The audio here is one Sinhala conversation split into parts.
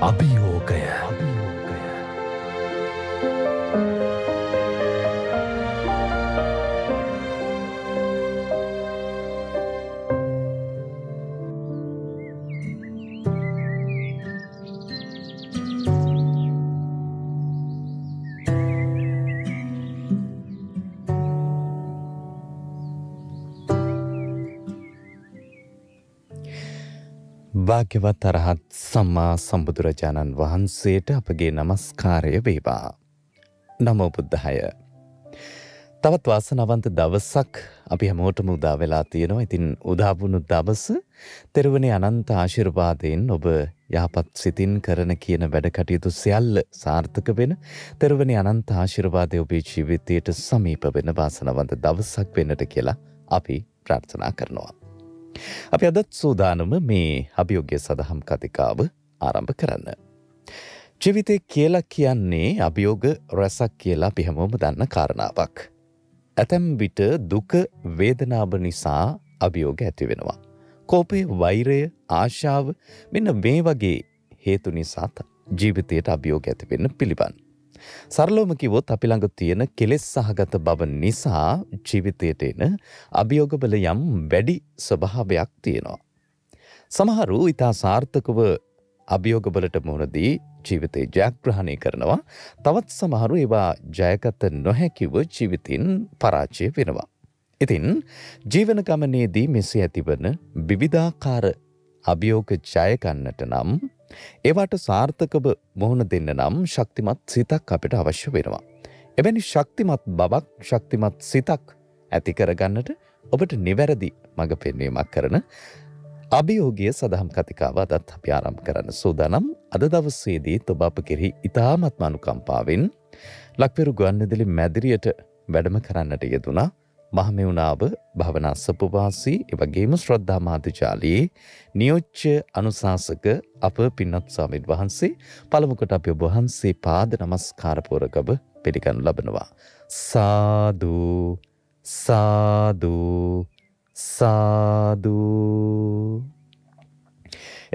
アビオ භාග්‍යවත් අරහත් සම්මා සම්බුදුරජාණන් වහන්සේට අපගේ නමස්කාරය වේවා. නමෝ බුද්ධාය. තවත් වාසනාවන්ත දවසක් අපි හැමෝටම උදා වෙලා තියෙනවා. ඉතින් උදා වුණු දවස තෙරුවනේ අනන්ත ආශිර්වාදයෙන් ඔබ යහපත් සිතින් කරන කියන වැඩ කටයුතු සියල්ල සාර්ථක වෙන තෙරුවනේ අනන්ත ආශිර්වාදය ඔබේ ජීවිතයට සමීප වෙන වාසනාවන්ත දවසක් වෙන්නට කියලා අපි ප්‍රාර්ථනා කරනවා. අපි අදත් සූදානම මේ අභියෝගය සඳහම් කතිකාව ආරම්භ කරන්න. ජීවිතය කියලා කියන්නේ අභියෝග රැසක් කියලා පිහැමෝම දන්න කාරණාවක්. ඇතැම් විට දුක වේදනාව නිසා අභියෝග ඇති වෙනවා. කෝපය වෛරය ආශාව මෙන්න මේ වගේ හේතු නිසාත් ජීවිතයට අභියෝග ඇතිවෙන්න පිළිබන්. සරලවම කිව්වොත් අපි ළඟ තියෙන කෙලෙස් සහගත බව නිසා ජීවිතයට එන අභියෝගවල යම් වැඩි ස්වභාවයක් තියෙනවා. සමහරු ඊට සාර්ථකව අභියෝගවලට මුහුණ දී ජීවිතේ ජයග්‍රහණය කරනවා. තවත් සමහරු ඒවා ජයගත නොහැකිව ජීවිතින් පරාජය වෙනවා. ඉතින් ජීවන ගමනේදී මෙසේ ඇතිවන විවිධාකාර අභියෝග ජය ගන්නට නම් ඒවාට සාර්ථකව මොහුණ දෙන්න නම් ශක්තිමත් සිතක් අපිට අවශ්‍ය වෙනවා. එවැනි ශක්තිමත් බවක් ශක්තිමත් සිතක් ඇති කරගන්නට ඔබට නිවැරදි මඟ පෙන්වීමක් කරන අභියෝගය සදහම් කතිකාව අදත් අපි ආරම් කරන්න සූදානම් අද දවස්සේදී ඔබ අප කෙරෙහි ඉතාමත්ම අනුකම්පාවෙන් ලක්පෙරු ගුවන්විදුලි මැදිරියට වැඩම කරන්නට යෙදුනා මහමෙවුනාව භවනා සපුවාසී එවගේම ශ්‍රද්ධා මාධ්‍යචාලී නියෝච්ච අනුශාසක අප පින්නත් ස්වාමීන් වහන්සේ පළමුකොට අප වහන්සේ පාද නමස්කාරපුරකබ පිළිගනු ලබනවා. සාදූ සාදූ සාදූ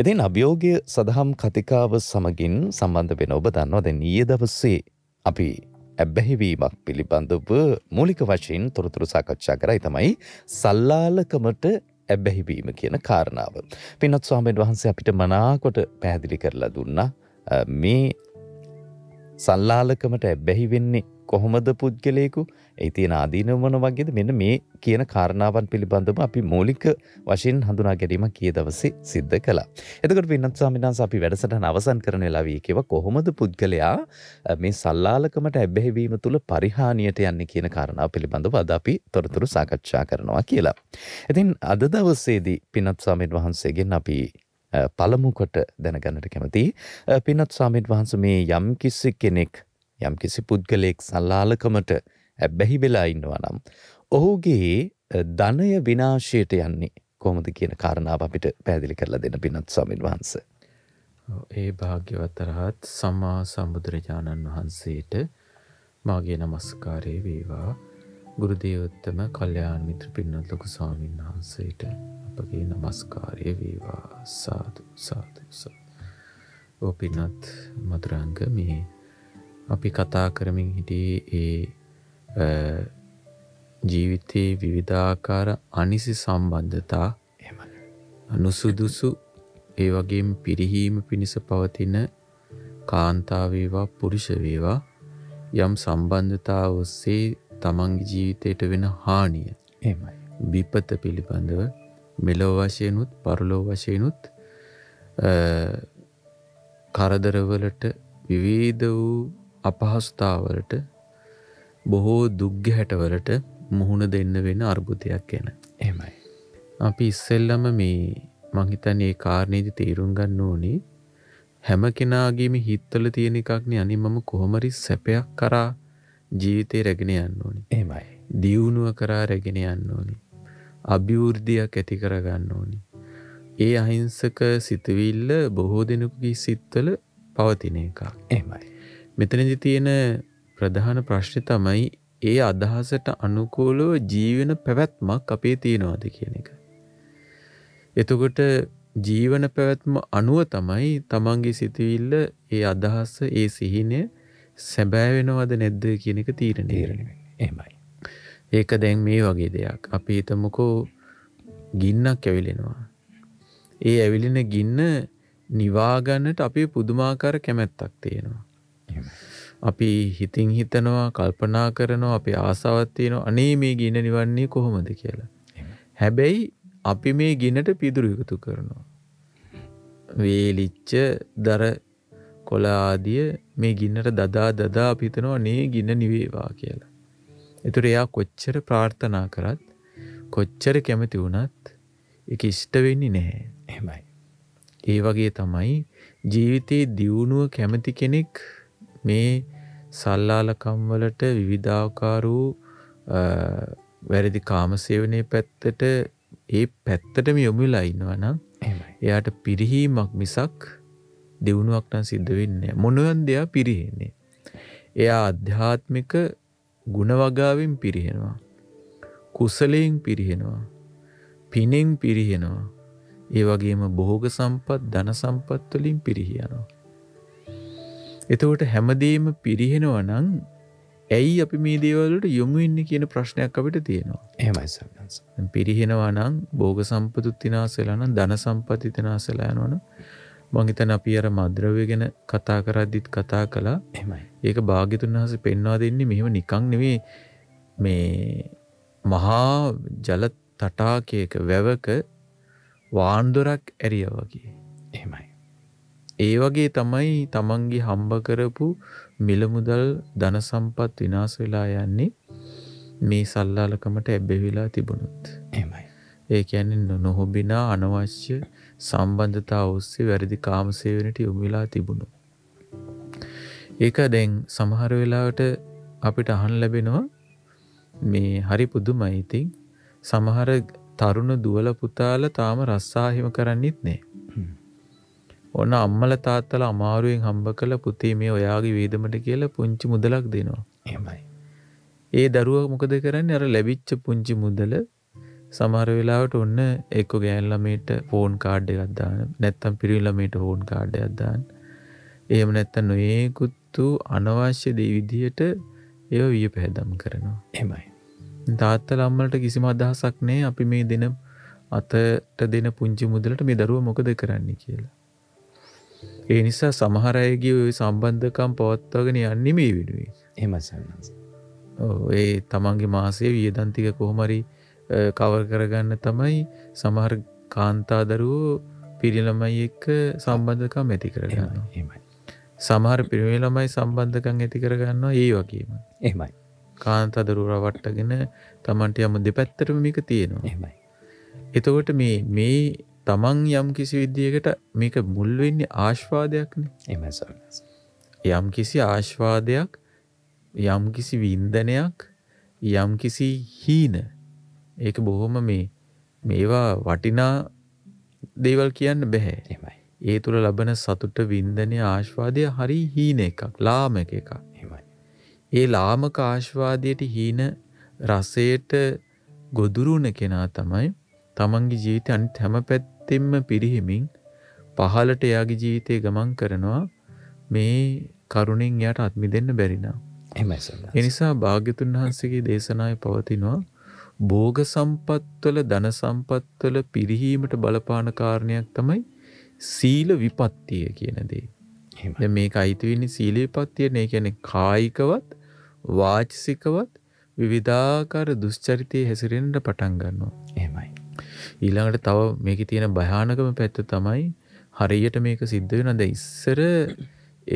එතින් අභියෝගය සඳහම් කතිකාව සමගින් සම්බන්ධ වෙන ඔබ දන්නවා දැන් ඊයේ දවසේ අපි ඇබ්බැහිවීමක් පිළිබඳව මූලික වශයෙන් තොරතුරු සාකච්ඡා කරයි තමයි සල්ලාලකමට ඇබ්බැහිවීම කියන කාරණාව. පින්නත් ස්වාමීන් වහන්සේ අපිට මනාකොට පැහැදිලි කරලා දුන්නා මේ සල්ලාලකමට ඇබ්බැහි වෙන්නේ කොහොමද පුද්ගලයෙකු ඒ තියෙන ආදීනවන වගේද මෙන්න මේ කියන කාරණාවන් පිළිබඳව අපි මූලික වශයෙන් හඳුනා ගැනීම කිය දවසේ සිද්ධ කළා. එතකොට පින්නත් ස්වාමීනාංශ අපි වැඩසටහන අවසන් කරන වෙලාවී කියව කොහොමද පුද්ගලයා මේ සල්ලාලකමට ඇබ්බැහිවීම තුළ පරිහානියට යන්නේ කියන කාරණාව පිළිබඳව අද අපි තොරතුරු සාකච්ඡා කරනවා කියලා. ඉතින් අද දවසේදී පින්නත් ස්වාමීන් වහන්සේගෙන් අපි පළමුකොට දැනගන්නට කැමති පිනත් ස්වාමීන් වහන්ස මේ යම් කිසි කෙනෙක් යම් කිසි පුද්ගලයෙක් සල්ලාලකමට ඇබ්බැහි වෙලා ඉන්නවා නම් ඔහුගේ ධනය විනාශයට යන්නේ කොහොමද කියන කාරණාව අපිට පැහැදිලි කරලා දෙන්න පින්වත් ස්වාමින් වහන්සේ. ඒ භාග්‍යවත් රහත් සම්මා සම්බුදුරජාණන් වහන්සේට මාගේ নমස්කාරය වේවා. ගුරු දේවෝත්තම කල්යාණ මිත්‍ර පින්වත් ලොකු ස්වාමින් වහන්සේට අපගේ নমස්කාරය වේවා. සාදු සාදු සාදු. ඔපිනත් මතුරංග මේ අපි කතා කරමින් හිටියේ ඒ ජීවිතයේ විවිධාකාර අනිසි සම්බන්ධතා අනුසුදුසු ඒ වගේම පිරිහීම පිණිස පවතින කාන්තාවේවා පුරුෂවේවා යම් සම්බන්ධතා ඔස්සේ තමන්ගේ ජීවිතයට වෙන හානිය එමයි විපත පිළිබඳව මෙලොව වශයනුත් පරලෝ වශයනුත් කරදරවලට විවේද වූ අපහස්ථාවලට බොහෝ දුග්ගහැටවලට මුහුණ දෙන්න වෙන අර්බුදයක් ගැන එමයි. අපි ඉස්සෙල්ලම මේ මංහිතන් ඒ කාරණයේද තේරුම් ගන්න ඕනේ හැම කෙනාගේම හිත්තල තියෙන එකක්න අනි මම කොහොමරි සැපයක් කරා ජීවිතය රැගෙන යන්න ඕනි ඒමයි දියුණුව කරා රැගෙන යන්න ඕනි අභිවෘද්ධියක් ඇති කරගන්න ඕනි ඒ අහිංසක සිතවිල්ල බොහෝ දෙනෙකුගේ සිත්වල පවතින එකක් එමයි මෙතනදි තියෙන ප්‍රධාන ප්‍රශ්නය තමයි ඒ අදහසට අනුකූලව ජීවන පැවැත්මක් අපේ තියෙනවාද කියන එක. එතකොට ජීවන පැවැත්ම අනුව තමයි තමන්ගේ සිතවිල්ල ඒ අදහස ඒ සිහිනය සැබෑ වෙනවද නැද්ද කියන එක තීරණය එහෙමයි. ඒක දැන් මේ වගේ දෙයක්. අපි හිතමුකෝ ගින්නක් ඇවිලෙනවා. ඒ ඇවිලෙන ගින්න නිවාගන්නට අපේ පුදුමාකාර කැමැත්තක් තියෙනවා. අපි හිතින් හිතනවා කල්පනා කරනවා අපේ ආසාවක් තියෙනවා අනේ මේ ගින්න නිවන්නේ කොහොමද කියලා. හැබැයි අපි මේ ගින්නට පිදුරු එකතු කරනවා. වේලිච්ච දර කොළ ආදිය මේ ගින්නට දදා දදා අපි හිතනවා නේ ගින්න නිවේවා කියලා. ඒතර එයා කොච්චර ප්‍රාර්ථනා කරත් කොච්චර කැමති වුණත් ඒක ඉෂ්ට වෙන්නේ නැහැ. එහෙමයි. ඒ වගේ තමයි ජීවිතයේ දියුණුව කැමති කෙනෙක් මේ සල්ලාලකම් වලට විවිධාකාර වූ වැරදි කාමසේවනයේ පැත්තට ඒ පැත්තටම යොමු වෙලා ඉන්නවා නම් එයාට පිරිහීමක් මිසක් දියුණුවක් නම් සිද්ධ වෙන්නේ නැහැ. මොනවන්ද එයා පිරිහෙන්නේ? එයා ආධ්‍යාත්මික ගුණ වගාවෙන් පිරිහෙනවා. කුසලයෙන් පිරිහෙනවා. පිනෙන් පිරිහෙනවා. ඒ වගේම භෝග සම්පත්, ධන සම්පත් වලින් පිරිහිනවා. එතවට හැමදේම පිරිහෙනව නං ඇයි අපි මේ දේවලට යොමු ඉන්න කියන ප්‍රශ්නයක් අපිට තියෙනවා එහමයිස පිරිහෙනවා නං බෝග සම්පතුත්තිනාසලන ධන සම්පතිතිනාසලයනවන මංහිතන අපි අර මද්‍රවය ගැන කතා කරද්දිත් කතා කලා එමයි ඒක භාගිතුන් වහස පෙන්වා දෙන්නේ මෙහෙම නිකං නෙවේ මේ මහා ජල තටාකයක වැවක වාන්දොරක් ඇරිය වගේ ඒ වගේ තමයි තමන්ගේ හම්බ කරපු මිලමුදල් ධනසම්පත් විනාස වෙලා යන්නේ මේ සල්ලාලකමට ඇබ්බෙවිලා තිබුණුත්. එමයි. ඒ ඇැනෙන් නොහොබිනා අනවශ්‍ය සම්බන්ධතා ඔස්සේ වැරදි කාමසේවනට යොමිලා තිබුණු. ඒක දැන් සමහර වෙලාවට අපිට අහන් ලැබෙනවා මේ හරි පුදුමයිඉතින් සමහර තරුණ දුවල පුතාල තාම රස්සාහිම කරන්නෙත් නෑ. ඔන්න අම්මල තාත්තල අමාරුවෙන් හම්බ කළ පුතේ මේ ඔයාගේ වේදමට කියලා පුංචි මුදලක් දෙනවා. එහෙමයි. ඒ දරුවා මොකද කරන්නේ අර ලැබිච්ච පුංචි මුදල සමහර වෙලාවට ඔන්න එක්ක ගෑන් ළමයට ෆෝන් කාඩ් එකක් දාන නැත්නම් පිරිමි ළමයට ෆෝන් කාඩ් එකක් දාන. එහෙම නැත්නම් නොයෙකුත් අනවශ්‍ය දේ විදිහට ඒව වියපැහැදම් කරනවා. එහෙමයි. තාත්තල අම්මලට කිසිම අදහසක් නැහැ අපි මේ දෙන අතට දෙන පුංචි මුදලට මේ දරුවා මොකද කරන්න කියලා. ඒ නිසා සමහරයගේ ඔය සම්බන්ධකම් පවත්වාගෙන යන්නේ මේ වෙනුවේ එමසන්නස ඒ තමන්ගේ මාසේ වියදන්තික කොහොමරි කවර් කරගන්න තමයි සමහර කාන්තාදරුවෝ පිරිළමයි එක්ක සම්බන්ධකම් ඇති කරගන්න එමයි සමහර පිරිවේ ළමයි සම්බන්ධකම් ඇති කරගන්නවා ඒ වගේම එමයි කාන්තදරුර වට්ටගෙන තමන්ට යම දෙපැත්තටම මේක තියෙනවා එමයි එතකොට මේ මේ තමන් යම් කිසි විද්දියකට මේක මුල්වෙන්නේ ආශ්වාදයක්න එමස යම් කිසි ආශ්වාදයක් යම් කිසි වින්දනයක් යම් කිසි හීන ඒක බොහොම මේ මේවා වටිනා දේවල් කියන්න බැහැ එමයි ඒ තුළ ලබන සතුට වින්දනය ආශ්වාදය හරි හීන එකක් ලාම එක එකක් එමයි ඒ ලාමක ආශ්වාදයට හීන රසයට ගොදුරුණ කෙනා තමයි තමන්ගේ ජීවිත අනිත් හැම පැත් ඇත්තෙන්ම පිරිහෙමින් පහළට එයාගේ ජීවිතේ ගමන් කරනවා මේ කරුණෙන් යට අත්මි දෙන්න බැරිනා. එනිසා භාග්‍යතුන් වහන්සේගේ දේශනාය පවතිනවා බෝග සම්පත්වල ධන සම්පත්වල පිරිහීමට බලපාන කාරණයක් තමයි සීල විපත්තිය කියන දේ. දැන් මේක අයිති වෙන්නේ සීල විපත්තියනේ කියන්නේ කායිකවත් වාචසිකවත් විවිධාකාර දුස්චරිතයේ හැසිරෙන්න පටන් ගන්නවා. එහෙමයි. ඊළඟට තව මේක තියෙන භයානකම පැත්ත තමයි හරියට මේක සිද්ධ වෙන ද ඉස්සර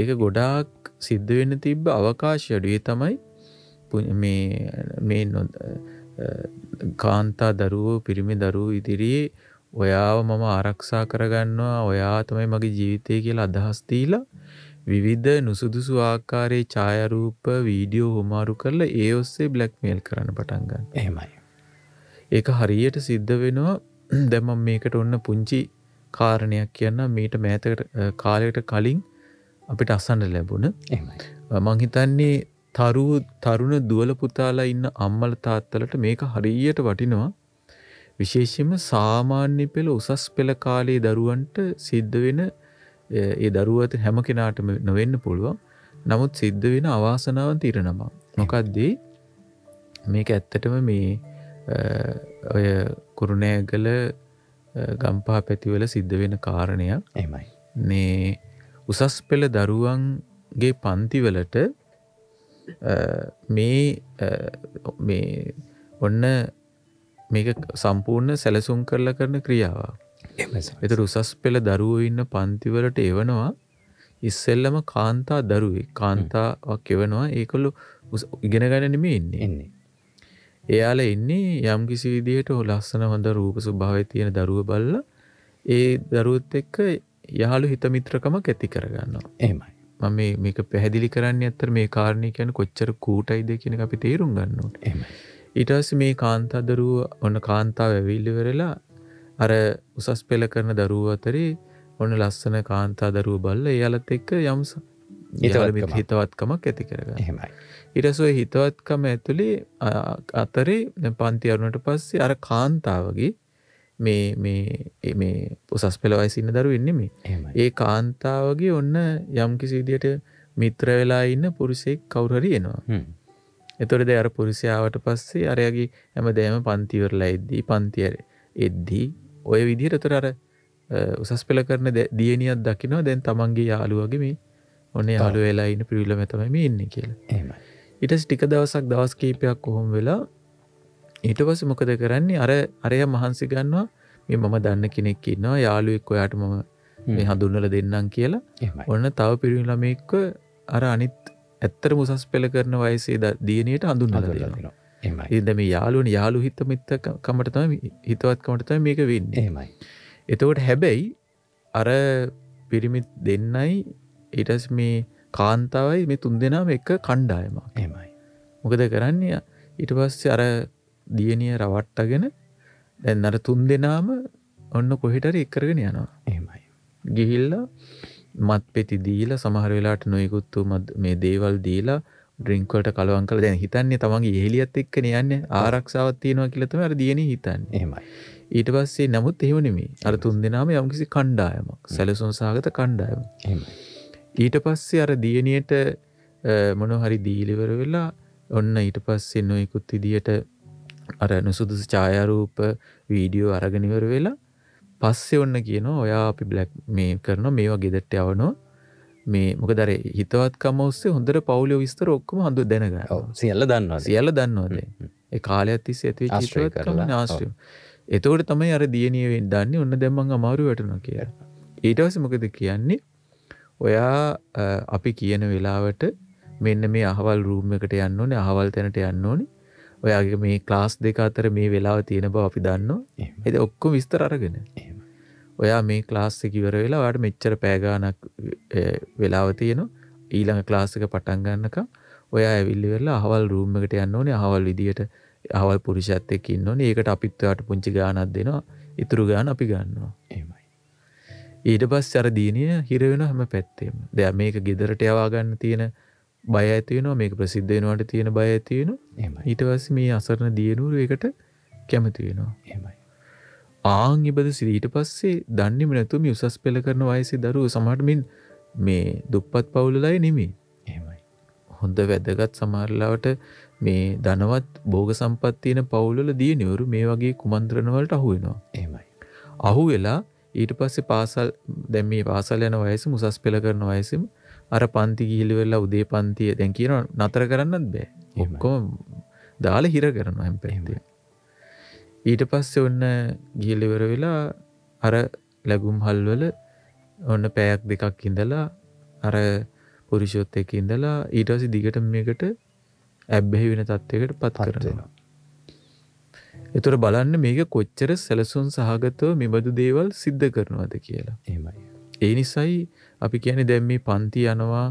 ඒක ගොඩාක් සිද්ධ වෙන්න තිබ්බ අවකාශය අඩුවේ තමයි මේ කාන්තා දරුවෝ පිරිමි දරුවෝ ඉදිරියේ ඔයාව මම ආරක්ෂා කරගන්නවා ඔයා තමයි මගේ ජීවිතය කියලා අදහස් දීලා විවිධ නුසුදුසු ආකාරයේ ඡායාරූප වීඩියෝ හුමාරු කරලා ඒ ඔස්සේ බ්ලැක්මේල් කරන්න පටන් ගන්නවා. එහෙමයි. ඒක හරියට සිද්ධ වෙනවා දැම මේකට ඔන්න පුංචි කාරණයක් කියන්න මීට මෑතකට කාලයට කලින් අපිට අසන්න ලැබුණ මංහිතන්නේ තරු තරුණ දුවල පුතාලා ඉන්න අම්මල තාත්තලට මේක හරියට වටිනවා විශේෂම සාමාන්‍ය පෙළ උසස් පෙළ කාලයේ දරුවන්ට සිද්ධ වෙන ඒ දරුවත හැම කෙනාටම නොවෙන්න පුළුවන් නමුත් සිද්ධ වෙන අවාසනාවන් තිරණමක් මොකක්දේ මේක ඇත්තටම මේ ඔය කුරුණෑගල ගම්පා පැතිවල සිද්ධ වෙන කාරණයක් එමයි. මේ උසස් පෙළ දරුවන්ගේ පන්තිවලට මේ ඔන්න මේක සම්පූර්ණ සැලසුම් කරලා කරන ක්‍රියාවක්. එතට උසස් පෙළ දරුවෝ ඉන්න පන්තිවලට එවනවා ඉස්සෙල්ලම කාන්තා දරුවේ කාන්තාවක් එවනවා ඒකොල්ලු ඉගෙන ගැනනෙම ඉන්න එන්නේ එයාල ඉන්නේ යම් කිසි විදිහට හො ලස්සන හොඳ රූප ස්වභාවය තියෙන දරුව බල්ල ඒ දරුවත් එක්ක යහළු හිතමිත්‍රකමක් ඇති කරගන්නවා. එහෙමයි. මම මේ මේක පැහැදිලි කරන්නේ අතර මේ කාරණේ කියන්නේ කොච්චර කූටයිද කියන එක අපි තේරුම් ගන්න ඕනේ. එහෙමයි. ඊට පස්සේ මේ කාන්තා දරුව ඔන්න කාන්තාව ඇවිල්ලි වෙරලා අර උසස් පෙළ කරන දරුවෝ අතරේ ඔන්න ලස්සන කාන්තා දරුව බල්ල එයාලත් එක්ක යම් හිතවත්කමක් ඇති කරග එහෙමයි ඉරසුව හිතවත්කම ඇතුළේ අතරේ පන්ති අරුණට පස්සේ අර කාන්තාවගේ මේ මේ මේ පොසස් පෙළවයි සින්න දරු ඉන්නෙමි ඒ කාන්තාවගේ ඔන්න යම් කිසිදියට මිත්‍ර වෙලා ඉන්න පුරුසෙක් කවුරහරි එනවා එතොරද අර පුරුෂයාවට පස්සේ අරයගේ හැම දෑම පන්තිවරලා එද්දී පන්තියර එද්දී ඔය විදිහට තොර අර උසස් පෙළ කරන දියනියක් දකිනවා දැන් තමන්ගේ යාළුවගේ මේ ඕනේ අඩු වෙලායින පිවිල මෙතමම ඉන්න කියලා ඉටස් ටික දවසක් දවස් කීපයක් කොහොම වෙලා ඊට පස මොකද කරන්නේ අර අරය මහන්සි ගන්නවා මේ මම දන්න කෙනෙක් ඉන්නවා යාළුවෙක් ඔයාට මම මේ හඳුන්නල දෙන්නම් කියලා ඔන්න තව පිරිවි ළමෙක්ව අර අනිත් ඇත්තර මුසස් පෙළ කරන වයසේ දියනයට හඳුන්නල දෙනවා එදම යාලුවන යාලු හිත මිත්තකමටතම හිතවත්කමටතම මේක වෙන්න එමයි. එතකොට හැබැයි අර පිරිමිත් දෙන්නයි ඒටස් මේ කාන්තාවයි මේ තුන් දෙනාම එක කණ්ඩායම එමයි මොකද කරන්නේ ඉට පස්සේ අර දියනිය රවට්ටගෙන දැන් අර තුන් දෙනාම ඔන්න කොහෙටර එක්කරගෙන යනවා එමයි ගිහිල්ල මත් පෙති දීලා සමහර වෙලාට නොයකුත්තු මේ දේවල් දීලා ්‍රිංකලට කලවන් කල දැන් හිතන්නේ තමන්ගේ හෙලියත් එක්කන යන්න ආරක්ෂාවත් තියෙනවා කියලතම අර දියන හිතන්න එමයි ඊට පස්සේ නමුත් එහෙමනෙමේ අර තුන් දෙනාම යම්කිසි කණ්ඩායමක් සැලසුන් සාගත කණ්ඩායම එමයි ඊට පස්සේ අර දියණියට මොන හරි දීලිවර වෙලා ඔන්න ඊට පස්සේ නොයෙකුත් විදියට අර නුසුදුසු ඡායාරූප වීඩියෝ අරගෙන ඉවර වෙලා පස්සේ ඔන්න කියනවා ඔයා අපි බ්ලැක් මේ කරනවා මේවා ගෙදරට යවනවා මේ මොකද අර හිතවත්කම ඔස්සේ හොඳට පවුලේ විස්තර ඔක්කොම හඳු දැනගන්න. ඔව් සියල්ල දන්නවා. සියල්ල දන්නවා දැන්. ඒ කාලයක් තිස්සේ ඇතිවෙච්ච හිතවත්කම ආශ්‍රය. එතවට තමයි අර දියනියෙන් දන්නේ ඔන්න දැම්මන් අමාරු වැටන කිය ඊටවස මොකද කියන්නේ ඔයා අපි කියන වෙලාවට මෙන්න මේ අහවල් රූම් එකට යන්න ඕනේ අහවල් තැනට යන්න ඕනේ ඔයාගේ මේ ක්ලාස් දෙක අතර මේ වෙලාව තියෙන බව අපි දන්නවා එද ඔක්කොම විස්තර අරගෙන ඔයා මේ ක්ලාස් එක ඉවර වෙලා ඔයාට මෙච්චර පැය ගාණක් වෙලාව තියෙනවා ඊළඟ ක්ලාස් එක පටන් ගන්නකම් ඔයා ඇවිල්ලි වෙලා අහවල් රූම් එකට යන්න ඕනේ අහවල් විදියට අහවල් පුරුෂයත් එක්ක ඉන්න ඕනේ ඒකට අපිත් ඔයාට පුංචි ගාණක් දෙනවා ඉතුරු ගාණ අපි ගන්නවා එහෙමයි ඊට පස් අර දීනය හිරවෙන හැම පැත්තේම දෙ මේක ගෙදරට යවාගන්න තියෙන බය ඇතියනවා මේක ප්‍රසිද්ධයනවට තියෙන බය ඇතියෙන ඊටවස් මේ අසරණ දියනුරු එකට කැමතිවෙනවා එමයි ආං ඉබද සිරීට පස්සේ දන්නෙම නැතුම උසස් පෙළ කරන වයසි දරුව සමටමින් මේ දුප්පත් පවුලලයි නෙමේ හොඳ වැදගත් සමරලාවට මේ දනවත් බෝග සම්පත්තියන පවුලල දිය නිවරු මේ වගේ කුමන්ත්‍රණවලට අහුවෙනවා ඒමයි. අහු වෙලා ඊට පස්සේ පාසල් දැම් මේ පාසල් යන වයස මුසස් පෙළ කරන වයසම අර පන්ති ගිහිලි වෙල්ලා උදේ පන්තිය දැන් කියන නතර කරන්නත් බෑ ඔක්කොම දාල හිර කරන හැම් පැහිදේ ඊට පස්සේ ඔන්න ගියලිවර වෙලා අර ලැගුම් හල්වල ඔන්න පෑයක් දෙකක් ඉඳලා අර පුරුෂොත් එක ඉඳලා ඊටසි දිගට මේකට ඇබ්බැහි වෙන තත්වයකට පත් කරනවා එතුර බලන්න මේක කොච්චර සැලසුන් සහගතව මෙබඳු දේවල් සිද්ධ කරනවාද කියලා එමයි. ඒ නිසයි අපි කියන දැම්මි පන්ති යනවා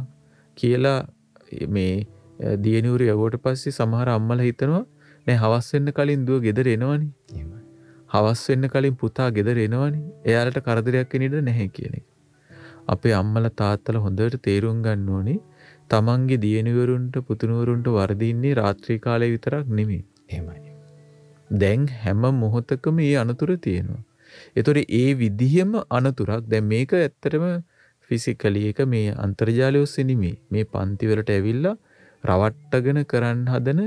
කියලා මේ දියනවර යවෝට පස්සේ සමහර අම්මල හිතනවා නෑ හවස්වෙන්න කලින් දුව ගෙදර එනවනි හවස්වෙන්න කලින් පුතා ගෙදර එනවනි එයාලට කරදරයක් නිට නැහැ කියන එක. අපේ අම්මල තාත්තල හොඳට තේරුම් ගන්න ඕනේ තමන්ගේ දියනිවරුන්ට පුතුනුවරුන්ට වර්දින්නේ රාත්‍රී කාලය විතරක් නෙමේ හෙමයි. දැන් හැම මොහොතකම ඒ අනතුර තියෙනවා. එතොට ඒ විදිහම අනතුරක් දැ මේක ඇත්තටම ෆිසිකලි එක මේ අන්තර්ජාලයෝ සිනිමේ මේ පන්තිවලට ඇවිල්ලා රවට්ටගෙන කරන්න හදන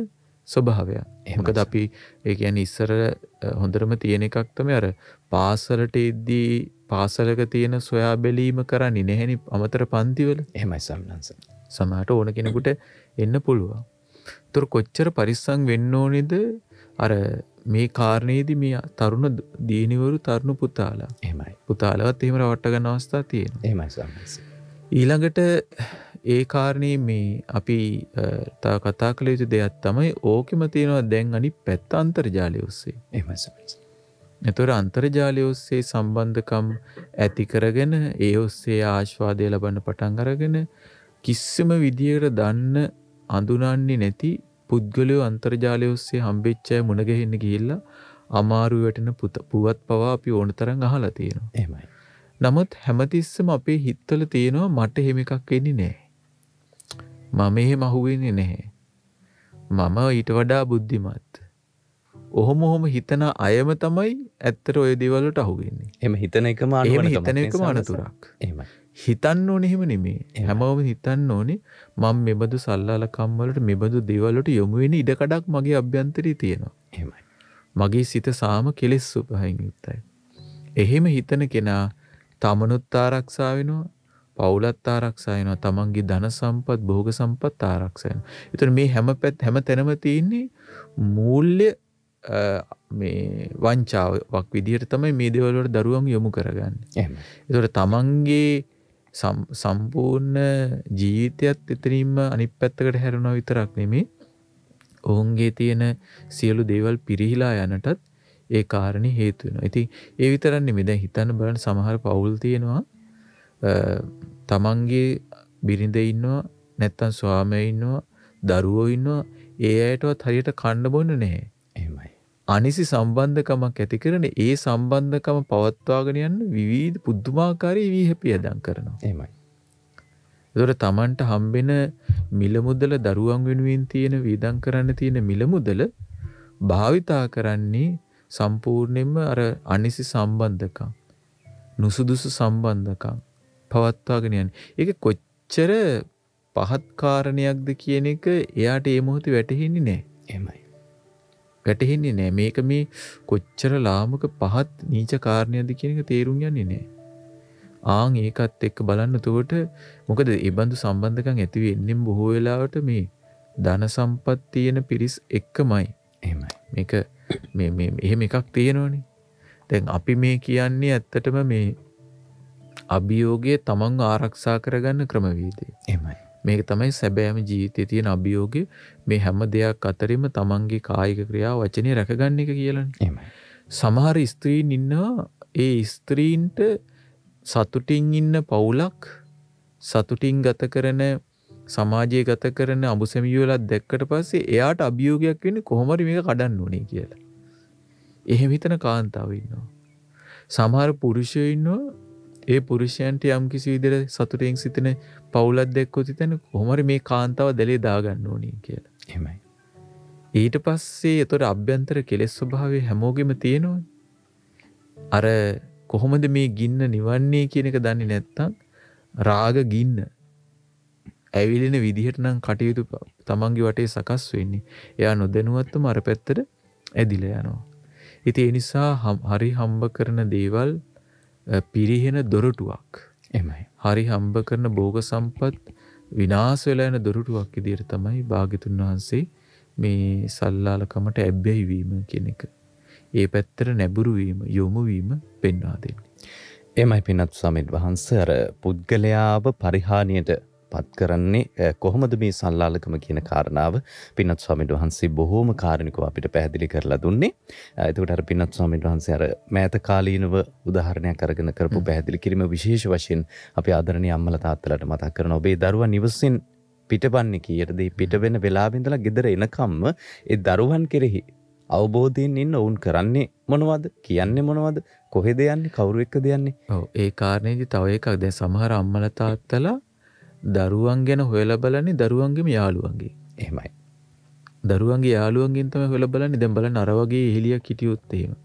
ස්වභාවය එමකද අපි ඒගැන ඉස්සර හොඳරම තියෙන එකක් තම අර පාසලට ඉද්දී පාසලක තියෙන සොයා බැලීම කරන්න ඉනෙහැනි අමතර පන්තිවල එහමයි සම්ලන්ස සමහට ඕන කෙනෙකුට එන්න පුළුවන් තුර කොච්චර පරිස්සං වෙන්න ඕනෙද අර මේ කාරණයේදී මේ තරුණ දීනිවරු තරුණු පුතාලා එමයි පුතාලවත් එහෙම රවට්ටගන්න අවස්ථා තියෙන එමයි ඊළඟට ඒ කාරණය මේ අපි තා කතා කළ යුතු දෙයක් තමයි ඕකෙම තියෙනවා දැන් අනි පැත් අන්තර්ජාලය ඔස්සේ එමස එතුර අන්තර්ජාලය ඔස්සේ සම්බන්ධකම් ඇති කරගෙන ඒ ඔස්සේ ආශ්වාදය ලබන්න පටන් අරගෙන කිස්සම විදියට දන්න අඳුනන්නේ නැති පුද්ගලයෝ අන්තර්ජාලය ඔස්සේ හම්බෙච්චය මුණගහෙන්න ගිහිල්ලා අමාරු වැටෙන පුත පුවත් පවා අපි ඕන තරම් අහලා තියෙනවා. එහෙමයි. නමුත් හැමතිස්සම අපේ හිතවල තියෙනවා මට එහෙම එකක් වෙන්නේ නැහැ. මම එහෙම අහුවෙන්නේ නැහැ. මම ඊට වඩා බුද්ධිමත්. ඔහොම ඔහොම හිතන අයම තමයි ඇත්තට ඔය දේවල් වලට අහුවෙන්නේ. එහෙම හිතන එකම අනුවන තමයි. හිතන එකම අනතුරක්. එහෙමයි. හිතන්න ඕනේ එහෙම නෙමෙයි. හැමෝම හිතන්න ඕනේ මම මෙබඳු සල්ලාලකම් වලට මෙබඳු දේවල් වලට යොමු වෙන ඉඩකඩක් මගේ අභ්‍යන්තරයේ තියෙනවා. එහෙමයි. මගේ සිත සාම කෙලෙස් සුභයෙන් යුක්තයි. එහෙම හිතන කෙනා තමනුත් ආරක්ෂා වෙනවා, පවුලත් ආරක්ෂා වෙනවා, තමන්ගේ ධන සම්පත්, භෝග සම්පත් ආරක්ෂා වෙනවා. ඒතර මේ හැම පැත් හැම තැනම තියෙන්නේ මූල්‍ය මේ වංචාවක් විදිහට තමයි මේ දේවල් වලට දරුවන් යොමු කරගන්නේ. එහෙම. ඒතර තමන්ගේ සම්පූර්ණ ජීවිතයත් එතනින්ම අනිත් පැත්තකට හැරුණ විතරක් නෙමේ ඔවුන්ගේ තියෙන සියලු දේවල් පිරිහිලා යනටත් ඒ කාරණ හේතු වෙන. ඉතින් ඒ විතරන්නේ මෙ දැන් හිතන්න බලන්න සමහර පවුල් තියෙනවා තමන්ගේ බිරිඳ ඉන්නවා නැත්තම් ස්වාමයා ඉන්නවා දරුවෝ ඉන්නවා ඒ අයටවත් හරියට කන්න බොන්න නැහැ. අනිසි සම්බන්ධකමක් ඇති කරන ඒ සම්බන්ධකම පවත්වාගෙන යන්න විවිධ පුද්දුමාකාරී වීහැපියදම් කරනවා. එහෙමයි. ඒතොර Tamanට හම්බෙන මිලමුදල දරුවන් වෙනුවෙන් තියෙන වීදම් කරන්න තියෙන මිලමුදල භාවිතා කරන්නේ සම්පූර්ණයෙන්ම අර අනිසි සම්බන්ධකම් නුසුදුසු සම්බන්ධකම් පවත්වාගෙන යන්නේ. ඒක කොච්චර පහත් කාරණයක්ද කියන එක එයාට ඒ මොහොතේ වැටහෙන්නේ නැහැ. එහෙමයි. වැටහෙන්නේ නෑ මේක මේ කොච්චර ලාමක පහත් නීච කාරණයද කියන එක තේරුම් යන්නේ නෑ. ආන් ඒකත් එක්ක බලන්න උතකොට මොකද ඒ බඳු සම්බන්ධකම් ඇති වෙන්නේ බොහෝ වෙලාවට මේ ධන සම්පත් තියෙන පිරිස් එක්කමයි. එහෙමයි. මේක මේ මේ එහෙම එකක් තියෙනවනේ. දැන් අපි මේ කියන්නේ ඇත්තටම මේ අභියෝගයේ තමන් ආරක්ෂා කරගන්න ක්‍රමවේදය. එහෙමයි. මේක තමයි සැබෑම ජීවිතය තියෙන අභියෝග මේ හැම දෙයක් අතරිම තමන්ගේ කායික ක්‍රියා වචනය රැකගන්න එක කියලන සමහර ස්ත්‍රීන් ඉන්නවා ඒ ස්ත්‍රීන්ට සතුටින් ඉන්න පවුලක් සතුටින් ගත කරන සමාජය ගත කරන අබු සැමියුවලත් දැක්කට පස්සේ එයාට අභියෝගයක් වෙන කොහොමරි මේක කඩන්න ඕනේ කියලා. එහෙම හිතන කාන්තාව ඉන්නවා. සමහර පුරුෂයෝ ඉන්නවා ඒ පුරුෂයන්ට යම් කිසි විදිර සතුරෙන් සිතන පවුලත් දෙක්කෝ තිතැන කොහොමරි මේ කාන්තාව දැලේ දාගන්න ඕනී කියලා. එමයි. ඊට පස්සේ එතොට අභ්‍යන්තර කෙලෙස් ස්වභාවය හැමෝගෙම තියෙනවා අර කොහොමද මේ ගින්න නිවන්නේ කියන එක දන්නේ නැත්තං රාග ගින්න ඇවිලෙන විදිහට නම් කටයුතු තමන්ගේ වටේ සකස් වෙන්නේ එයා නොදැනුවත්තුම අර පැත්තට ඇදිල යනවා. ඉති එනිසා හරි හම්බ කරන දේවල් පිරිහෙන දොරටුවක් එමයි හරි හම්බ කරන බෝග සම්පත් විනාසවෙලායන දොරටුවක් ඉදිර තමයි භාගිතුන් වහන්සේ මේ සල්ලාලකමට ඇබ්බැහිවීම කෙනෙක. ඒ පැත්තර නැබුරුවීම යොමුවීම පෙන්වා දෙන්නේ. එමයි පිනත් සමිත් වහන්ස අර පුද්ගලයාව පරිහානියට පත් කරන්නේ කොහොමද මේ සල්ලාලකම කියන කාරණාව පිනත් ස්වාමිට වහන්සේ බොහෝම කාරණිකව අපිට පැහැදිලි කරලා දුන්නේ. එතකොට අර පිනත් ස්වාමිට වහන්සේ අර මෑත කාලීනව උදාහරණයක් අරගෙන කරපු පැහැදිලි කිරීම විශේෂ වශයෙන් අපි ආදරණීය අම්මලා තාත්තලාට මතක් කරන ඔබේ දරුවා නිවසින් පිටපන්නේ කීයටද පිට වෙන වෙලාවෙ ඉඳලා ගෙදර එනකම්ම ඒ දරුවන් කෙරෙහි අවබෝධයෙන් ඉන්න ඔවුන් කරන්නේ මොනවද කියන්නේ මොනවද කොහෙද යන්නේ කවුරු එක්කද යන්නේ ඔව් ඒ කාරණේදී තව එකක් දැන් සමහර අම්මලා තාත්තලා දරුවන් ගැන හොයල බලන්නේ දරුවන්ගේම යාළුවන්ගේ එහෙමයි දරුවන්ගේ යාළුවන්ගෙන් තම හොල බලන්නේ දැන් බලන්න අර වගේ එහෙලියක් හිටියොත් එහෙම